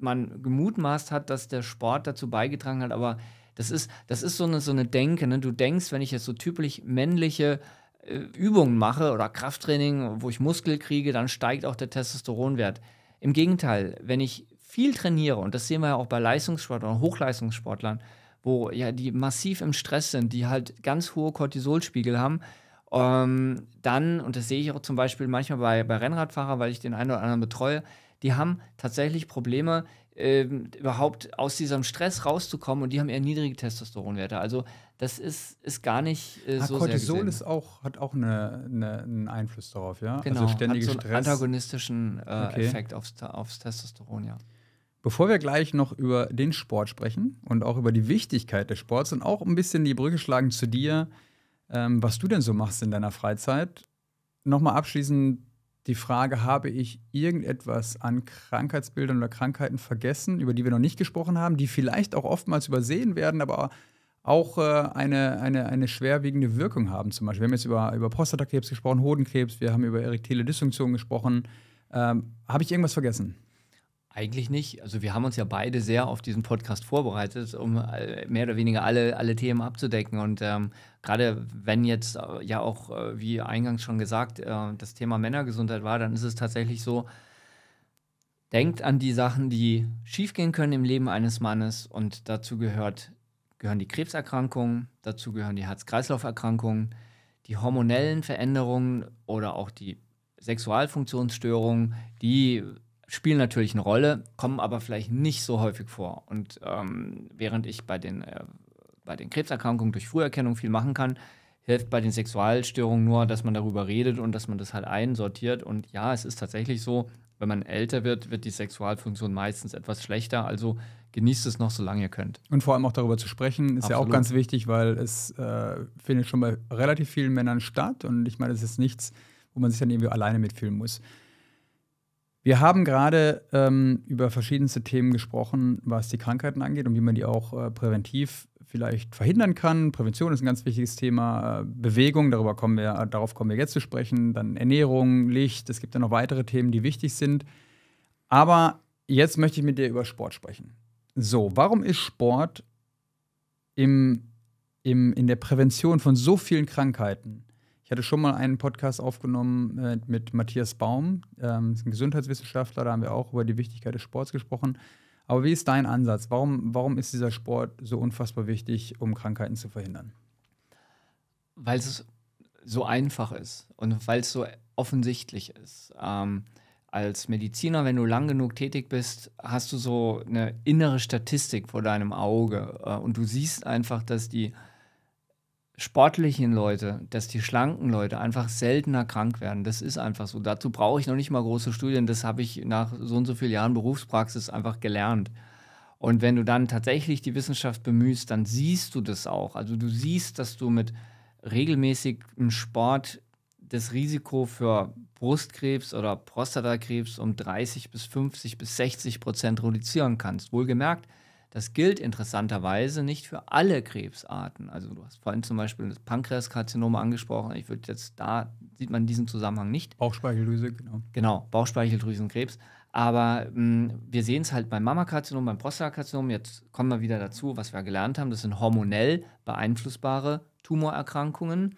man gemutmaßt hat, dass der Sport dazu beigetragen hat, aber das ist, das ist so eine, so eine Denke. Ne? Du denkst, wenn ich jetzt so typisch männliche äh, Übungen mache oder Krafttraining, wo ich Muskel kriege, dann steigt auch der Testosteronwert. Im Gegenteil, wenn ich viel trainiere, und das sehen wir ja auch bei Leistungssportlern, und Hochleistungssportlern, wo ja die massiv im Stress sind, die halt ganz hohe Cortisolspiegel haben, ähm, dann, und das sehe ich auch zum Beispiel manchmal bei, bei Rennradfahrern, weil ich den einen oder anderen betreue, die haben tatsächlich Probleme, ähm, überhaupt aus diesem Stress rauszukommen und die haben eher niedrige Testosteronwerte. Also das ist, ist gar nicht äh, ah, so Cortisol sehr gesehen. ist auch, hat auch eine, eine, einen Einfluss darauf, ja? Also genau, also ständiger hat so einen Stress. antagonistischen äh, okay. Effekt aufs, aufs Testosteron, ja. Bevor wir gleich noch über den Sport sprechen und auch über die Wichtigkeit des Sports und auch ein bisschen die Brücke schlagen zu dir, ähm, was du denn so machst in deiner Freizeit, nochmal abschließend die Frage, habe ich irgendetwas an Krankheitsbildern oder Krankheiten vergessen, über die wir noch nicht gesprochen haben, die vielleicht auch oftmals übersehen werden, aber auch äh, eine, eine, eine schwerwiegende Wirkung haben. Zum Beispiel, wir haben jetzt über, über Prostatakrebs gesprochen, Hodenkrebs, wir haben über erektile Dysfunktion gesprochen. Ähm, habe ich irgendwas vergessen? Eigentlich nicht. Also wir haben uns ja beide sehr auf diesen Podcast vorbereitet, um äh, mehr oder weniger alle, alle Themen abzudecken. Und ähm, gerade wenn jetzt äh, ja auch, äh, wie eingangs schon gesagt, äh, das Thema Männergesundheit war, dann ist es tatsächlich so, denkt an die Sachen, die schiefgehen können im Leben eines Mannes. Und dazu gehört, gehören die Krebserkrankungen, dazu gehören die Herz-Kreislauf-Erkrankungen, die hormonellen Veränderungen oder auch die Sexualfunktionsstörungen, die spielen natürlich eine Rolle, kommen aber vielleicht nicht so häufig vor. Und ähm, während ich bei den, äh, bei den Krebserkrankungen durch Früherkennung viel machen kann, hilft bei den Sexualstörungen nur, dass man darüber redet und dass man das halt einsortiert. Und ja, es ist tatsächlich so, wenn man älter wird, wird die Sexualfunktion meistens etwas schlechter. Also genießt es noch, solange ihr könnt. Und vor allem auch darüber zu sprechen, ist Absolut. ja auch ganz wichtig, weil es äh, findet schon bei relativ vielen Männern statt. Und ich meine, es ist nichts, wo man sich dann irgendwie alleine mitfühlen muss. Wir haben gerade ähm, über verschiedenste Themen gesprochen, was die Krankheiten angeht und wie man die auch äh, präventiv vielleicht verhindern kann. Prävention ist ein ganz wichtiges Thema. Äh, Bewegung, darüber kommen wir, äh, darauf kommen wir jetzt zu sprechen. Dann Ernährung, Licht. Es gibt ja noch weitere Themen, die wichtig sind. Aber jetzt möchte ich mit dir über Sport sprechen. So, warum ist Sport im, im, in der Prävention von so vielen Krankheiten hatte schon mal einen Podcast aufgenommen äh, mit Matthias Baum, ähm, ist ein Gesundheitswissenschaftler, da haben wir auch über die Wichtigkeit des Sports gesprochen. Aber wie ist dein Ansatz? Warum, warum ist dieser Sport so unfassbar wichtig, um Krankheiten zu verhindern? Weil es so einfach ist und weil es so offensichtlich ist. Ähm, als Mediziner, wenn du lang genug tätig bist, hast du so eine innere Statistik vor deinem Auge äh, und du siehst einfach, dass die sportlichen Leute, dass die schlanken Leute einfach seltener krank werden. Das ist einfach so. Dazu brauche ich noch nicht mal große Studien. Das habe ich nach so und so vielen Jahren Berufspraxis einfach gelernt. Und wenn du dann tatsächlich die Wissenschaft bemühst, dann siehst du das auch. Also du siehst, dass du mit regelmäßigem Sport das Risiko für Brustkrebs oder Prostatakrebs um 30 bis 50 bis 60 Prozent reduzieren kannst. Wohlgemerkt, das gilt interessanterweise nicht für alle Krebsarten. Also du hast vorhin zum Beispiel das Pankreaskarzinom angesprochen. Ich würde jetzt, da sieht man diesen Zusammenhang nicht. Bauchspeicheldrüse, genau. Genau, Bauchspeicheldrüsenkrebs. Aber mh, hm, wir sehen es halt beim Mammakarzinom, beim Prostatakarzinom. Jetzt kommen wir wieder dazu, was wir gelernt haben. Das sind hormonell beeinflussbare Tumorerkrankungen.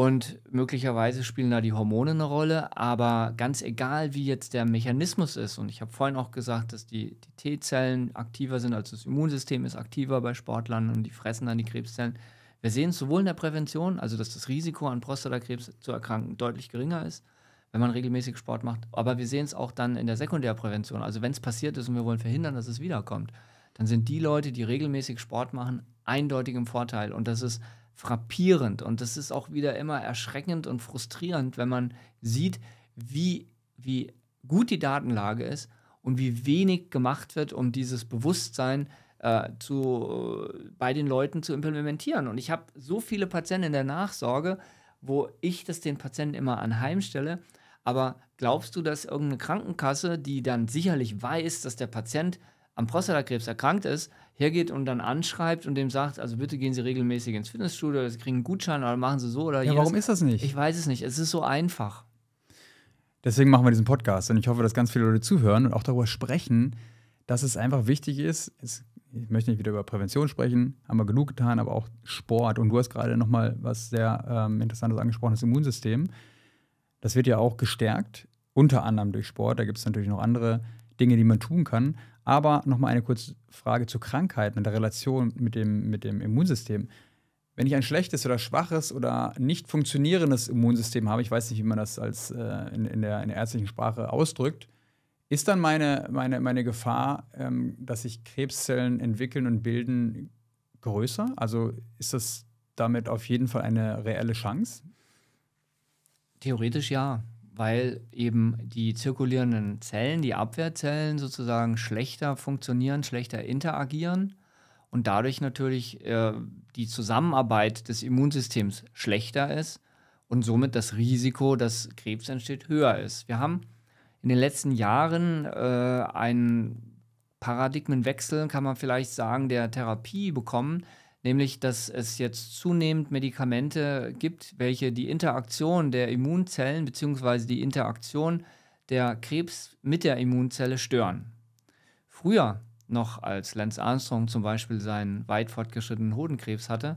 Und möglicherweise spielen da die Hormone eine Rolle, aber ganz egal, wie jetzt der Mechanismus ist, und ich habe vorhin auch gesagt, dass die, die T-Zellen aktiver sind, also das Immunsystem ist aktiver bei Sportlern und die fressen dann die Krebszellen. Wir sehen es sowohl in der Prävention, also dass das Risiko an Prostatakrebs zu erkranken deutlich geringer ist, wenn man regelmäßig Sport macht, aber wir sehen es auch dann in der Sekundärprävention, also wenn es passiert ist und wir wollen verhindern, dass es wiederkommt, dann sind die Leute, die regelmäßig Sport machen, eindeutig im Vorteil und das ist frappierend und das ist auch wieder immer erschreckend und frustrierend, wenn man sieht, wie, wie gut die Datenlage ist und wie wenig gemacht wird, um dieses Bewusstsein äh, zu, bei den Leuten zu implementieren. Und ich habe so viele Patienten in der Nachsorge, wo ich das den Patienten immer anheimstelle. Aber glaubst du, dass irgendeine Krankenkasse, die dann sicherlich weiß, dass der Patient am Prostatakrebs erkrankt ist, hergeht und dann anschreibt und dem sagt, also bitte gehen Sie regelmäßig ins Fitnessstudio, Sie kriegen einen Gutschein oder machen Sie so oder Ja, warum ist das nicht? Ich weiß es nicht. Es ist so einfach. Deswegen machen wir diesen Podcast und ich hoffe, dass ganz viele Leute zuhören und auch darüber sprechen, dass es einfach wichtig ist. Es, ich möchte nicht wieder über Prävention sprechen, haben wir genug getan, aber auch Sport. Und du hast gerade nochmal was sehr ähm, Interessantes angesprochen, das Immunsystem. Das wird ja auch gestärkt, unter anderem durch Sport. Da gibt es natürlich noch andere Dinge, die man tun kann. Aber nochmal eine kurze Frage zu Krankheiten und der Relation mit dem, mit dem Immunsystem. Wenn ich ein schlechtes oder schwaches oder nicht funktionierendes Immunsystem habe, ich weiß nicht, wie man das als, äh, in, in, der, in der ärztlichen Sprache ausdrückt, ist dann meine, meine, meine Gefahr, ähm, dass sich Krebszellen entwickeln und bilden, größer? Also ist das damit auf jeden Fall eine reelle Chance? Theoretisch ja weil eben die zirkulierenden Zellen, die Abwehrzellen sozusagen schlechter funktionieren, schlechter interagieren und dadurch natürlich äh, die Zusammenarbeit des Immunsystems schlechter ist und somit das Risiko, dass Krebs entsteht, höher ist. Wir haben in den letzten Jahren äh, einen Paradigmenwechsel, kann man vielleicht sagen, der Therapie bekommen, nämlich dass es jetzt zunehmend Medikamente gibt, welche die Interaktion der Immunzellen bzw. die Interaktion der Krebs mit der Immunzelle stören. Früher, noch als Lance Armstrong zum Beispiel seinen weit fortgeschrittenen Hodenkrebs hatte,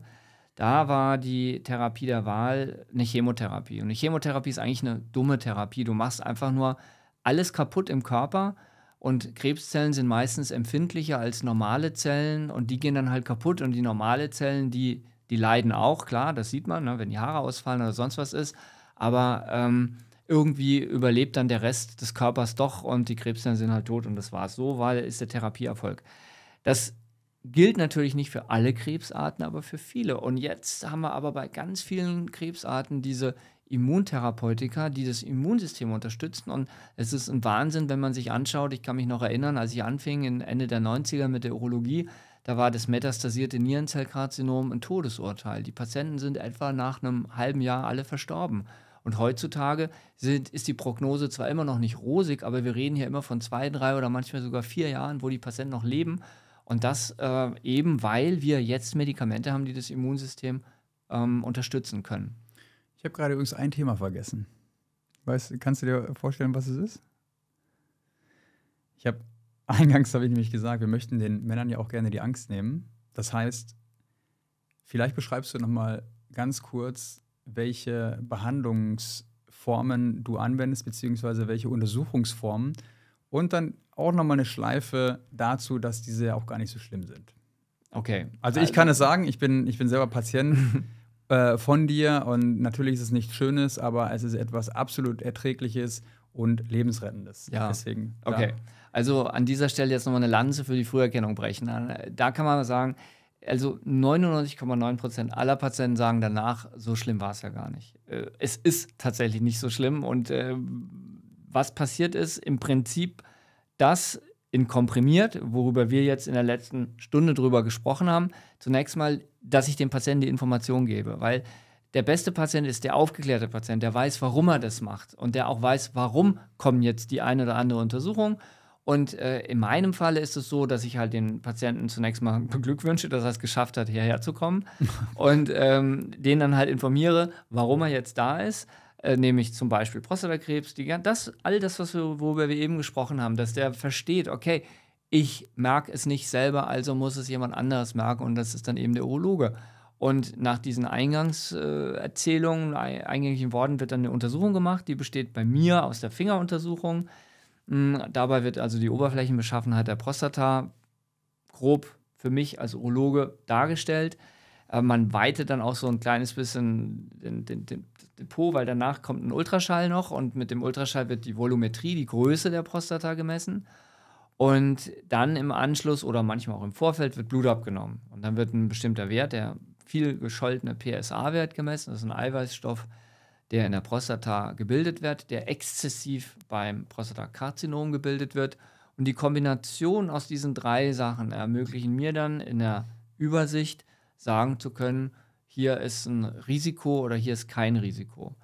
da war die Therapie der Wahl eine Chemotherapie. Und eine Chemotherapie ist eigentlich eine dumme Therapie. Du machst einfach nur alles kaputt im Körper, und Krebszellen sind meistens empfindlicher als normale Zellen und die gehen dann halt kaputt. Und die normale Zellen, die, die leiden auch, klar, das sieht man, ne, wenn die Haare ausfallen oder sonst was ist. Aber ähm, irgendwie überlebt dann der Rest des Körpers doch und die Krebszellen sind halt tot und das war's. So war, ist der Therapieerfolg. Das gilt natürlich nicht für alle Krebsarten, aber für viele. Und jetzt haben wir aber bei ganz vielen Krebsarten diese Immuntherapeutika, die das Immunsystem unterstützen. Und es ist ein Wahnsinn, wenn man sich anschaut. Ich kann mich noch erinnern, als ich anfing, in Ende der 90er mit der Urologie, da war das metastasierte Nierenzellkarzinom ein Todesurteil. Die Patienten sind etwa nach einem halben Jahr alle verstorben. Und heutzutage sind, ist die Prognose zwar immer noch nicht rosig, aber wir reden hier immer von zwei, drei oder manchmal sogar vier Jahren, wo die Patienten noch leben. Und das äh, eben, weil wir jetzt Medikamente haben, die das Immunsystem ähm, unterstützen können. Ich habe gerade übrigens ein Thema vergessen. Weißt, kannst du dir vorstellen, was es ist? Ich habe <laughs> eingangs habe ich nämlich gesagt, wir möchten den Männern ja auch gerne die Angst nehmen. Das heißt, vielleicht beschreibst du noch mal ganz kurz, welche Behandlungsformen du anwendest beziehungsweise welche Untersuchungsformen und dann auch noch mal eine Schleife dazu, dass diese ja auch gar nicht so schlimm sind. Okay. Also, ich kann es sagen, ich bin ich bin selber Patient. <laughs> Äh, von dir. Und natürlich ist es nichts Schönes, aber es ist etwas absolut Erträgliches und Lebensrettendes. Ja. Deswegen. Okay. Also an dieser Stelle jetzt nochmal eine Lanze für die Früherkennung brechen. Äh, da kann man sagen, also 99,9 Prozent aller Patienten sagen danach, so schlimm war es ja gar nicht. Äh, es ist tatsächlich nicht so schlimm. Und was passiert ist, im Prinzip, dass in komprimiert, worüber wir jetzt in der letzten Stunde drüber gesprochen haben. Zunächst mal, dass ich dem Patienten die Information gebe, weil der beste Patient ist der aufgeklärte Patient, der weiß, warum er das macht und der auch weiß, warum kommen jetzt die eine oder andere Untersuchung. Und äh, in meinem Fall ist es so, dass ich halt den Patienten zunächst mal beglückwünsche, dass er es geschafft hat, hierher zu kommen <laughs> und ähm, den dann halt informiere, warum er jetzt da ist. Äh, nämlich zum Beispiel Prostatakrebs, die, das, all das, was wir, worüber wir eben gesprochen haben, dass der versteht, okay, ich merke es nicht selber, also muss es jemand anderes merken und das ist dann eben der Urologe. Und nach diesen Eingangserzählungen, eingänglichen Worten wird dann eine Untersuchung gemacht, die besteht bei mir aus der Fingeruntersuchung. Hm, dabei wird also die Oberflächenbeschaffenheit der Prostata grob für mich als Urologe dargestellt. Aber man weitet dann auch so ein kleines bisschen den, den, den Po, weil danach kommt ein Ultraschall noch und mit dem Ultraschall wird die Volumetrie, die Größe der Prostata gemessen. Und dann im Anschluss oder manchmal auch im Vorfeld wird Blut abgenommen. Und dann wird ein bestimmter Wert, der viel gescholtene PSA-Wert gemessen. Das ist ein Eiweißstoff, der in der Prostata gebildet wird, der exzessiv beim Prostatakarzinom gebildet wird. Und die Kombination aus diesen drei Sachen ermöglichen mir dann in der Übersicht sagen zu können, hier ist ein Risiko oder hier ist kein Risiko.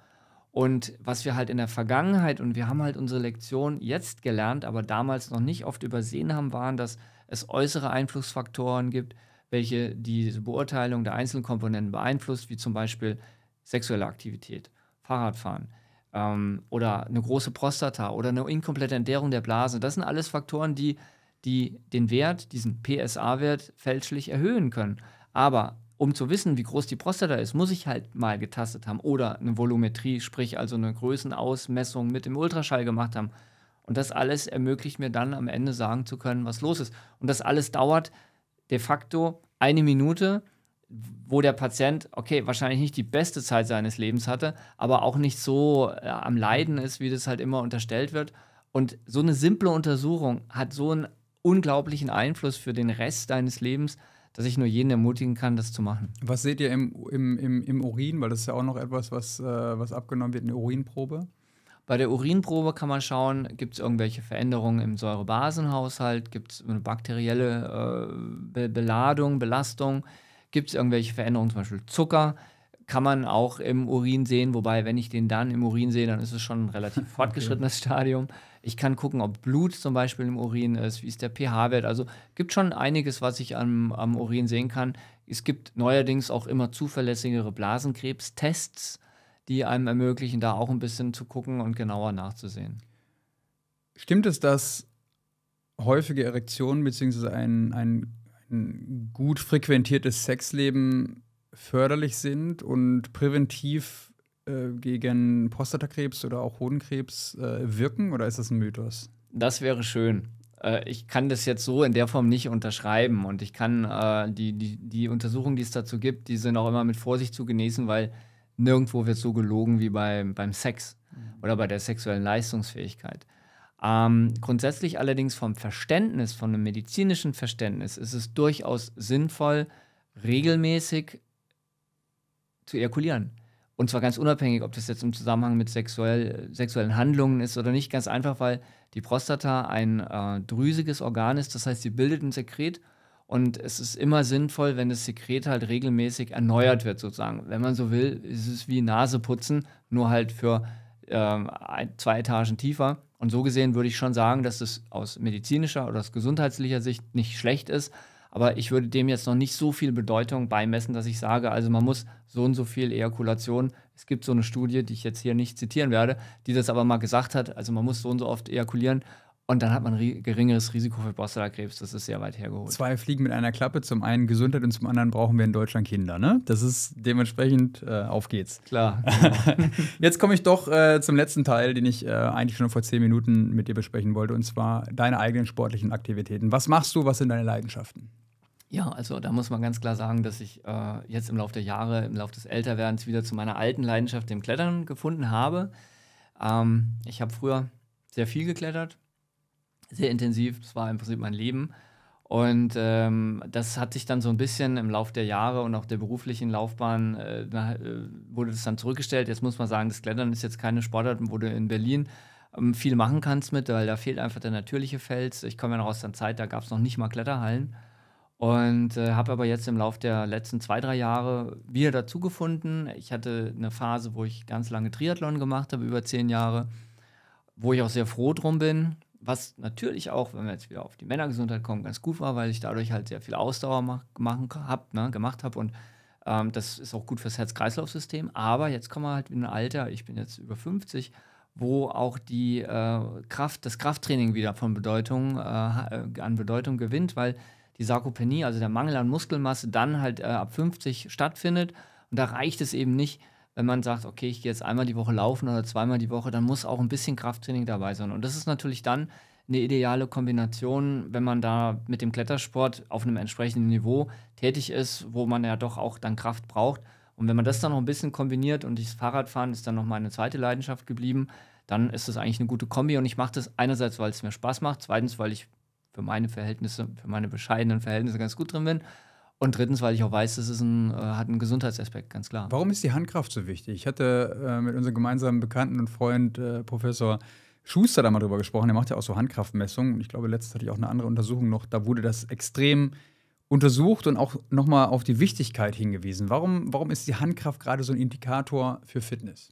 Und was wir halt in der Vergangenheit und wir haben halt unsere Lektion jetzt gelernt, aber damals noch nicht oft übersehen haben, waren, dass es äußere Einflussfaktoren gibt, welche die Beurteilung der einzelnen Komponenten beeinflusst, wie zum Beispiel sexuelle Aktivität, Fahrradfahren ähm, oder eine große Prostata oder eine inkomplette Entleerung der Blase. Das sind alles Faktoren, die, die den Wert, diesen PSA-Wert fälschlich erhöhen können. Aber um zu wissen, wie groß die Prostata ist, muss ich halt mal getastet haben oder eine Volumetrie, sprich also eine Größenausmessung mit dem Ultraschall gemacht haben. Und das alles ermöglicht mir dann am Ende sagen zu können, was los ist. Und das alles dauert de facto eine Minute, wo der Patient, okay, wahrscheinlich nicht die beste Zeit seines Lebens hatte, aber auch nicht so äh, am Leiden ist, wie das halt immer unterstellt wird. Und so eine simple Untersuchung hat so einen unglaublichen Einfluss für den Rest deines Lebens dass ich nur jeden ermutigen kann, das zu machen. Was seht ihr im, im, im, im Urin? Weil das ist ja auch noch etwas, was, äh, was abgenommen wird, eine Urinprobe. Bei der Urinprobe kann man schauen, gibt es irgendwelche Veränderungen im Säurebasenhaushalt, gibt es eine bakterielle äh, Be Beladung, Belastung, gibt es irgendwelche Veränderungen, zum Beispiel Zucker, kann man auch im Urin sehen, wobei wenn ich den dann im Urin sehe, dann ist es schon ein relativ <laughs> fortgeschrittenes okay. Stadium. Ich kann gucken, ob Blut zum Beispiel im Urin ist, wie ist der pH-Wert. Also gibt schon einiges, was ich am, am Urin sehen kann. Es gibt neuerdings auch immer zuverlässigere Blasenkrebstests, die einem ermöglichen, da auch ein bisschen zu gucken und genauer nachzusehen. Stimmt es, dass häufige Erektionen bzw. Ein, ein, ein gut frequentiertes Sexleben förderlich sind und präventiv äh, gegen Prostatakrebs oder auch Hodenkrebs äh, wirken oder ist das ein Mythos? Das wäre schön. Äh, ich kann das jetzt so in der Form nicht unterschreiben und ich kann äh, die, die, die Untersuchungen, die es dazu gibt, die sind auch immer mit Vorsicht zu genießen, weil nirgendwo wird so gelogen wie beim, beim Sex mhm. oder bei der sexuellen Leistungsfähigkeit. Ähm, grundsätzlich allerdings vom Verständnis, von einem medizinischen Verständnis, ist es durchaus sinnvoll, regelmäßig zu ejakulieren. Und zwar ganz unabhängig, ob das jetzt im Zusammenhang mit sexuell, sexuellen Handlungen ist oder nicht. Ganz einfach, weil die Prostata ein äh, drüsiges Organ ist. Das heißt, sie bildet ein Sekret. Und es ist immer sinnvoll, wenn das Sekret halt regelmäßig erneuert wird, sozusagen. Wenn man so will, ist es wie Naseputzen, nur halt für äh, zwei Etagen tiefer. Und so gesehen würde ich schon sagen, dass es aus medizinischer oder aus gesundheitlicher Sicht nicht schlecht ist, aber ich würde dem jetzt noch nicht so viel Bedeutung beimessen, dass ich sage, also man muss so und so viel Ejakulation. Es gibt so eine Studie, die ich jetzt hier nicht zitieren werde, die das aber mal gesagt hat, also man muss so und so oft ejakulieren, und dann hat man ein geringeres Risiko für Prostatakrebs. Das ist sehr weit hergeholt. Zwei Fliegen mit einer Klappe. Zum einen Gesundheit und zum anderen brauchen wir in Deutschland Kinder. Ne? Das ist dementsprechend, äh, auf geht's. Klar. Genau. <laughs> Jetzt komme ich doch äh, zum letzten Teil, den ich äh, eigentlich schon vor zehn Minuten mit dir besprechen wollte. Und zwar deine eigenen sportlichen Aktivitäten. Was machst du? Was sind deine Leidenschaften? Ja, also da muss man ganz klar sagen, dass ich äh, jetzt im Laufe der Jahre, im Laufe des Älterwerdens wieder zu meiner alten Leidenschaft, dem Klettern, gefunden habe. Ähm, ich habe früher sehr viel geklettert sehr intensiv. Das war im Prinzip mein Leben. Und ähm, das hat sich dann so ein bisschen im Laufe der Jahre und auch der beruflichen Laufbahn äh, äh, wurde das dann zurückgestellt. Jetzt muss man sagen, das Klettern ist jetzt keine Sportart, wo du in Berlin ähm, viel machen kannst mit, weil da fehlt einfach der natürliche Fels. Ich komme ja noch aus der Zeit, da gab es noch nicht mal Kletterhallen. Und äh, habe aber jetzt im Laufe der letzten zwei, drei Jahre wieder dazugefunden. Ich hatte eine Phase, wo ich ganz lange Triathlon gemacht habe, über zehn Jahre, wo ich auch sehr froh drum bin was natürlich auch, wenn wir jetzt wieder auf die Männergesundheit kommen, ganz gut war, weil ich dadurch halt sehr viel Ausdauer mach, machen, hab, ne, gemacht habe und ähm, das ist auch gut fürs Herz-Kreislauf-System. Aber jetzt kommen wir halt in ein Alter, ich bin jetzt über 50, wo auch die äh, Kraft, das Krafttraining wieder von Bedeutung äh, äh, an Bedeutung gewinnt, weil die Sarkopenie, also der Mangel an Muskelmasse, dann halt äh, ab 50 stattfindet. Und da reicht es eben nicht, wenn man sagt, okay, ich gehe jetzt einmal die Woche laufen oder zweimal die Woche, dann muss auch ein bisschen Krafttraining dabei sein. Und das ist natürlich dann eine ideale Kombination, wenn man da mit dem Klettersport auf einem entsprechenden Niveau tätig ist, wo man ja doch auch dann Kraft braucht. Und wenn man das dann noch ein bisschen kombiniert und das Fahrradfahren ist dann noch meine zweite Leidenschaft geblieben, dann ist das eigentlich eine gute Kombi. Und ich mache das einerseits, weil es mir Spaß macht, zweitens, weil ich für meine Verhältnisse, für meine bescheidenen Verhältnisse ganz gut drin bin und drittens, weil ich auch weiß, das ist ein, äh, hat einen Gesundheitsaspekt, ganz klar. Warum ist die Handkraft so wichtig? Ich hatte äh, mit unserem gemeinsamen Bekannten und Freund äh, Professor Schuster da mal drüber gesprochen. Er macht ja auch so Handkraftmessungen. Und ich glaube, letztens hatte ich auch eine andere Untersuchung noch. Da wurde das extrem untersucht und auch nochmal auf die Wichtigkeit hingewiesen. Warum, warum ist die Handkraft gerade so ein Indikator für Fitness?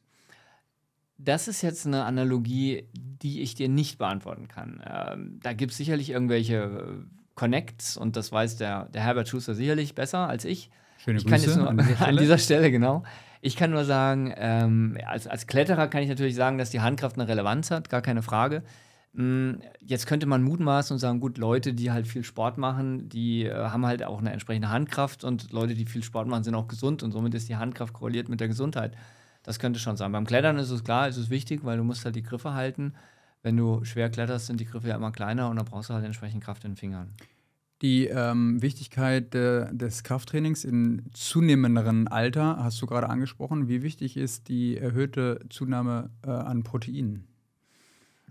Das ist jetzt eine Analogie, die ich dir nicht beantworten kann. Ähm, da gibt es sicherlich irgendwelche äh, Connects und das weiß der, der Herbert Schuster sicherlich besser als ich. Schöne ich Grüße nur, an, dieser <laughs> an, dieser Stelle, genau. Ich kann nur sagen, ähm, als, als Kletterer kann ich natürlich sagen, dass die Handkraft eine Relevanz hat, gar keine Frage. Mm, jetzt könnte man mutmaßen und sagen, gut, Leute, die halt viel Sport machen, die äh, haben halt auch eine entsprechende Handkraft und Leute, die viel Sport machen, sind auch gesund und somit ist die Handkraft korreliert mit der Gesundheit. Das könnte schon sein. Beim Klettern ist es klar, ist es wichtig, weil du musst halt die Griffe halten wenn du schwer kletterst, sind die Griffe ja immer kleiner und dann brauchst du halt entsprechend Kraft in den Fingern. Die ähm, Wichtigkeit äh, des Krafttrainings im zunehmenderen Alter hast du gerade angesprochen. Wie wichtig ist die erhöhte Zunahme äh, an Proteinen?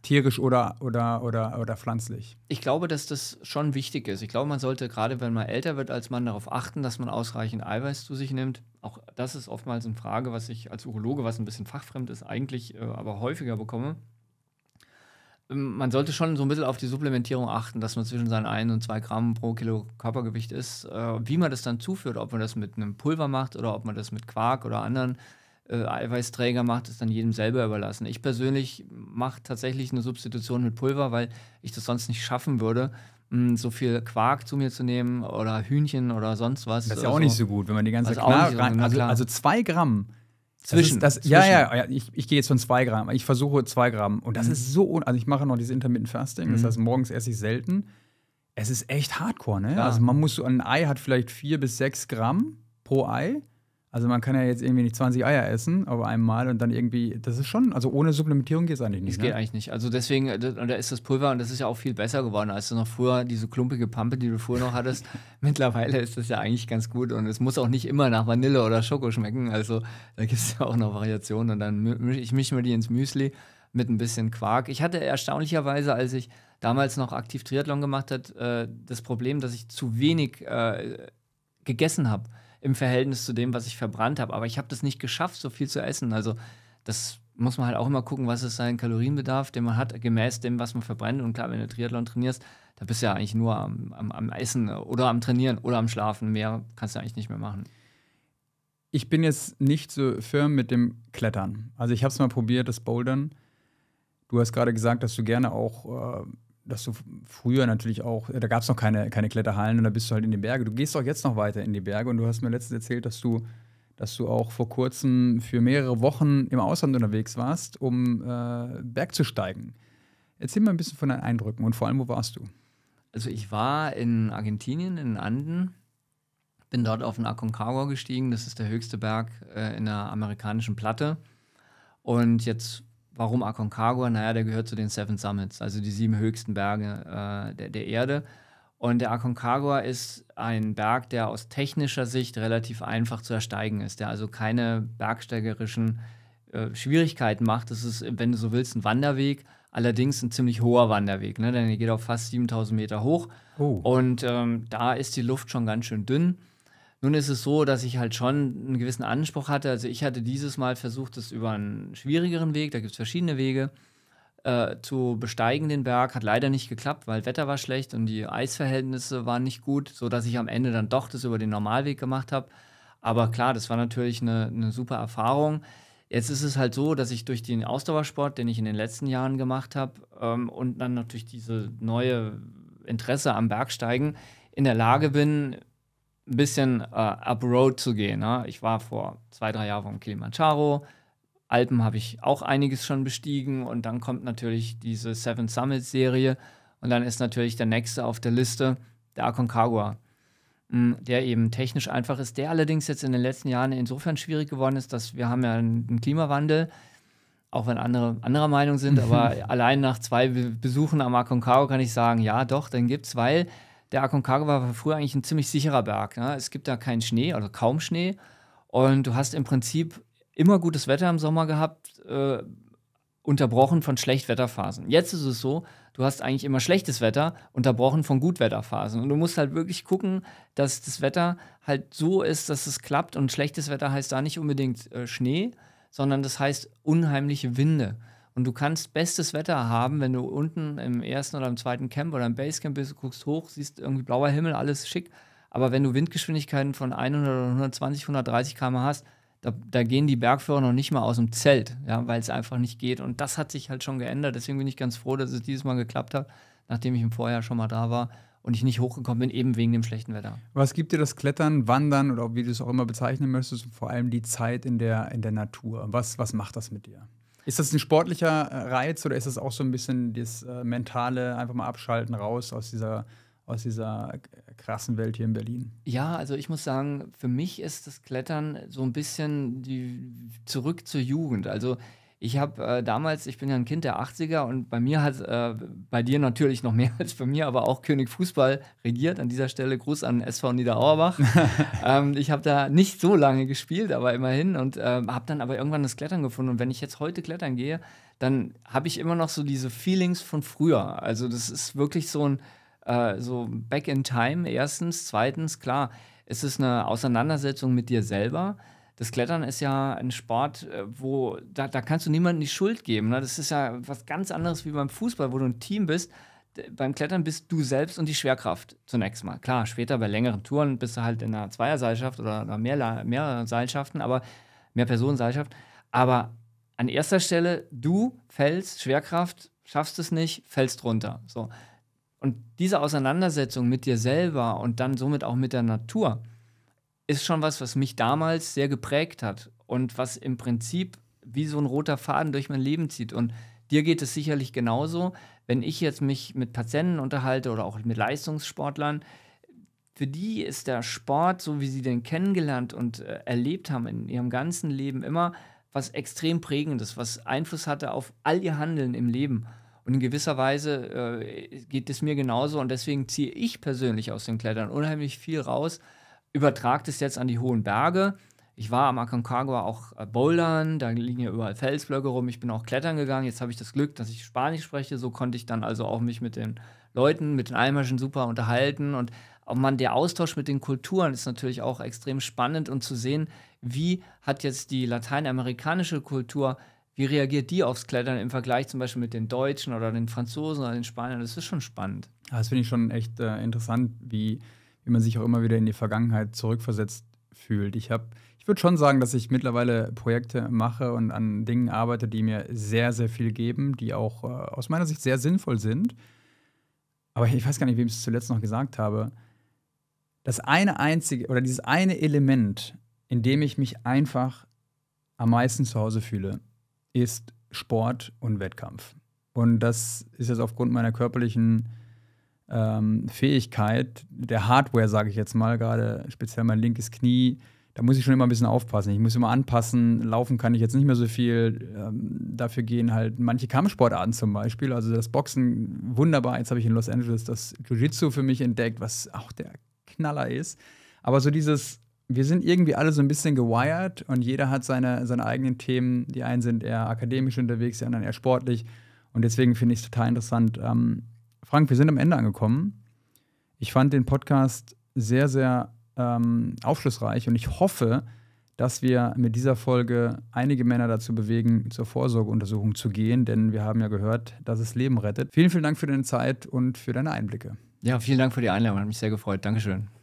tierisch oder, oder, oder, oder pflanzlich? Ich glaube, dass das schon wichtig ist. Ich glaube, man sollte gerade, wenn man älter wird, als man darauf achten, dass man ausreichend Eiweiß zu sich nimmt. Auch das ist oftmals eine Frage, was ich als Urologe, was ein bisschen fachfremd ist, eigentlich äh, aber häufiger bekomme man sollte schon so ein bisschen auf die Supplementierung achten, dass man zwischen seinen 1 und 2 Gramm pro Kilo Körpergewicht ist. Äh, wie man das dann zuführt, ob man das mit einem Pulver macht oder ob man das mit Quark oder anderen äh, Eiweißträger macht, ist dann jedem selber überlassen. Ich persönlich mache tatsächlich eine Substitution mit Pulver, weil ich das sonst nicht schaffen würde mm, so viel Quark zu mir zu nehmen oder Hühnchen oder sonst was. Das ist ja auch so. nicht also so gut, wenn man die ganze Zeit. Also, so, also, also, zwei Gramm zwischen. Das, also das, ja, zwischen. ja, ja, ich, ich gehe jetzt von zwei Gramm. Ich versuche zwei Gramm. Und das mhm. ist so, also ich mache noch dieses Intermittent Fasting. Mhm. Das heißt, morgens esse ich selten. Es ist echt hardcore, ne? Ja. Also man muss so, ein Ei hat vielleicht vier bis sechs Gramm pro Ei. Also man kann ja jetzt irgendwie nicht 20 Eier essen auf einmal und dann irgendwie, das ist schon, also ohne Supplementierung geht es eigentlich nicht. Das ne? geht eigentlich nicht. Also deswegen, und äh, da ist das Pulver und das ist ja auch viel besser geworden als du noch früher, diese klumpige Pampe, die du früher noch hattest. <laughs> Mittlerweile ist das ja eigentlich ganz gut und es muss auch nicht immer nach Vanille oder Schoko schmecken. Also da gibt es ja auch noch Variationen und dann mische ich mische mir die ins Müsli mit ein bisschen Quark. Ich hatte erstaunlicherweise, als ich damals noch aktiv Triathlon gemacht habe, äh, das Problem, dass ich zu wenig äh, gegessen habe im Verhältnis zu dem, was ich verbrannt habe. Aber ich habe das nicht geschafft, so viel zu essen. Also das muss man halt auch immer gucken, was ist sein Kalorienbedarf, den man hat, gemäß dem, was man verbrennt. Und klar, wenn du Triathlon trainierst, da bist du ja eigentlich nur am, am, am Essen oder am Trainieren oder am Schlafen. Mehr kannst du eigentlich nicht mehr machen. Ich bin jetzt nicht so firm mit dem Klettern. Also ich habe es mal probiert, das Bouldern. Du hast gerade gesagt, dass du gerne auch äh, dass du früher natürlich auch, da gab es noch keine, keine Kletterhallen und da bist du halt in die Berge. Du gehst auch jetzt noch weiter in die Berge und du hast mir letztens erzählt, dass du, dass du auch vor kurzem für mehrere Wochen im Ausland unterwegs warst, um äh, Berg zu steigen. Erzähl mal ein bisschen von deinen Eindrücken und vor allem, wo warst du? Also ich war in Argentinien, in den Anden, bin dort auf den Aconcagua gestiegen, das ist der höchste Berg äh, in der amerikanischen Platte. Und jetzt Warum Aconcagua? Naja, der gehört zu den Seven Summits, also die sieben höchsten Berge äh, der, der Erde. Und der Aconcagua ist ein Berg, der aus technischer Sicht relativ einfach zu ersteigen ist, der also keine bergsteigerischen äh, Schwierigkeiten macht. Das ist, wenn du so willst, ein Wanderweg, allerdings ein ziemlich hoher Wanderweg, ne? denn er geht auf fast 7000 Meter hoch. Oh. Und ähm, da ist die Luft schon ganz schön dünn. Nun ist es so, dass ich halt schon einen gewissen Anspruch hatte. Also ich hatte dieses Mal versucht, es über einen schwierigeren Weg, da gibt es verschiedene Wege, äh, zu besteigen den Berg. Hat leider nicht geklappt, weil Wetter war schlecht und die Eisverhältnisse waren nicht gut, sodass ich am Ende dann doch das über den Normalweg gemacht habe. Aber klar, das war natürlich eine, eine super Erfahrung. Jetzt ist es halt so, dass ich durch den Ausdauersport, den ich in den letzten Jahren gemacht habe, ähm, und dann natürlich diese neue Interesse am Bergsteigen in der Lage bin, ein bisschen äh, abroad zu gehen. Ne? Ich war vor zwei, drei Jahren vom Kilimanjaro. Alpen habe ich auch einiges schon bestiegen und dann kommt natürlich diese Seven Summits Serie und dann ist natürlich der nächste auf der Liste der Aconcagua, hm, der eben technisch einfach ist, der allerdings jetzt in den letzten Jahren insofern schwierig geworden ist, dass wir haben ja einen Klimawandel, auch wenn andere anderer Meinung sind, <laughs> aber allein nach zwei Besuchen am Aconcagua kann ich sagen, ja doch, dann gibt es, weil der Aconcagua war früher eigentlich ein ziemlich sicherer Berg. Ne? Es gibt da keinen Schnee, also kaum Schnee. Und du hast im Prinzip immer gutes Wetter im Sommer gehabt, äh, unterbrochen von Schlechtwetterphasen. Jetzt ist es so, du hast eigentlich immer schlechtes Wetter, unterbrochen von Gutwetterphasen. Und du musst halt wirklich gucken, dass das Wetter halt so ist, dass es klappt. Und schlechtes Wetter heißt da nicht unbedingt äh, Schnee, sondern das heißt unheimliche Winde. Und du kannst bestes Wetter haben, wenn du unten im ersten oder im zweiten Camp oder im Basecamp bist, du guckst hoch, siehst irgendwie blauer Himmel, alles schick. Aber wenn du Windgeschwindigkeiten von 100 oder 120, 130 km hast, da, da, gehen die Bergführer noch nicht mal aus dem Zelt, ja, weil es einfach nicht geht. Und das hat sich halt schon geändert. Deswegen bin ich ganz froh, dass es dieses Mal geklappt hat, nachdem ich im Vorjahr schon mal da war und ich nicht hochgekommen bin, eben wegen dem schlechten Wetter. Was gibt dir das Klettern, Wandern oder wie du es auch immer bezeichnen möchtest, vor allem die Zeit in der, in der Natur? Was, was macht das mit dir? Ist das ein sportlicher äh, Reiz oder ist das auch so ein bisschen das äh, mentale, einfach mal abschalten, raus aus dieser, aus dieser äh, krassen Welt hier in Berlin? Ja, also ich muss sagen, für mich ist das Klettern so ein bisschen die, zurück zur Jugend. Also ich habe äh, damals, ich bin ja ein Kind der 80er und bei mir hat, äh, bei dir natürlich noch mehr <laughs> als bei mir, aber auch König Fußball regiert. An dieser Stelle Gruß an SV Niederauerbach. <laughs> ähm, ich habe da nicht so lange gespielt, aber immerhin und äh, habe dann aber irgendwann das Klettern gefunden. Und wenn ich jetzt heute klettern gehe, dann habe ich immer noch so diese Feelings von früher. Also das ist wirklich so ein, äh, so back in time, erstens. Zweitens, klar, es ist eine Auseinandersetzung mit dir selber das Klettern ist ja ein Sport, äh, wo da, da kannst du niemandem die Schuld geben. Ne? Das ist ja was ganz anderes wie beim Fußball, wo du ein Team bist. Beim Klettern bist du selbst und die Schwerkraft zunächst mal. Klar, später bei längeren Touren bist du halt in einer Zweierseilschaft oder mehr, mehr Seilschaften, aber mehr Personenseilschaft. Aber an erster Stelle, du fällst, Schwerkraft, schaffst es nicht, fällst runter. So. Und diese Auseinandersetzung mit dir selber und dann somit auch mit der Natur, ist schon was, was mich damals sehr geprägt hat und was im Prinzip wie so ein roter Faden durch mein Leben zieht. Und dir geht es sicherlich genauso, wenn ich jetzt mich mit Patienten unterhalte oder auch mit Leistungssportlern. Für die ist der Sport, so wie sie den kennengelernt und äh, erlebt haben in ihrem ganzen Leben, immer was extrem prägendes, was Einfluss hatte auf all ihr Handeln im Leben. Und in gewisser Weise äh, geht es mir genauso und deswegen ziehe ich persönlich aus den Klettern unheimlich viel raus übertragt es jetzt an die hohen Berge. Ich war am Aconcagua auch äh, bouldern, da liegen ja überall Felsblöcke rum. Ich bin auch klettern gegangen. Jetzt habe ich das Glück, dass ich Spanisch spreche. So konnte ich dann also auch mich mit den Leuten, mit den Einheimischen super unterhalten. Und auch man, der Austausch mit den Kulturen ist natürlich auch extrem spannend und zu sehen, wie hat jetzt die lateinamerikanische Kultur, wie reagiert die aufs Klettern im Vergleich zum Beispiel mit den Deutschen oder den Franzosen oder den Spaniern. Das ist schon spannend. Das finde ich schon echt äh, interessant, wie wie man sich auch immer wieder in die Vergangenheit zurückversetzt fühlt. Ich habe, ich würde schon sagen, dass ich mittlerweile Projekte mache und an Dingen arbeite, die mir sehr, sehr viel geben, die auch äh, aus meiner Sicht sehr sinnvoll sind. Aber ich weiß gar nicht, wem ich es zuletzt noch gesagt habe. Das eine einzige oder dieses eine Element, in dem ich mich einfach am meisten zu Hause fühle, ist Sport und Wettkampf. Und das ist jetzt aufgrund meiner körperlichen ähm, Fähigkeit der Hardware, sage ich jetzt mal, gerade speziell mein linkes Knie, da muss ich schon immer ein bisschen aufpassen. Ich muss immer anpassen. Laufen kann ich jetzt nicht mehr so viel. Ähm, dafür gehen halt manche Kampfsportarten zum Beispiel. Also das Boxen wunderbar. Jetzt habe ich in Los Angeles das Jiu-Jitsu für mich entdeckt, was auch der Knaller ist. Aber so dieses, wir sind irgendwie alle so ein bisschen gewired und jeder hat seine, seine eigenen Themen. Die einen sind eher akademisch unterwegs, die anderen eher sportlich. Und deswegen finde ich es total interessant, ähm, Frank, wir sind am Ende angekommen. Ich fand den Podcast sehr, sehr ähm, aufschlussreich und ich hoffe, dass wir mit dieser Folge einige Männer dazu bewegen, zur Vorsorgeuntersuchung zu gehen, denn wir haben ja gehört, dass es Leben rettet. Vielen, vielen Dank für deine Zeit und für deine Einblicke. Ja, vielen Dank für die Einladung, hat mich sehr gefreut. Dankeschön.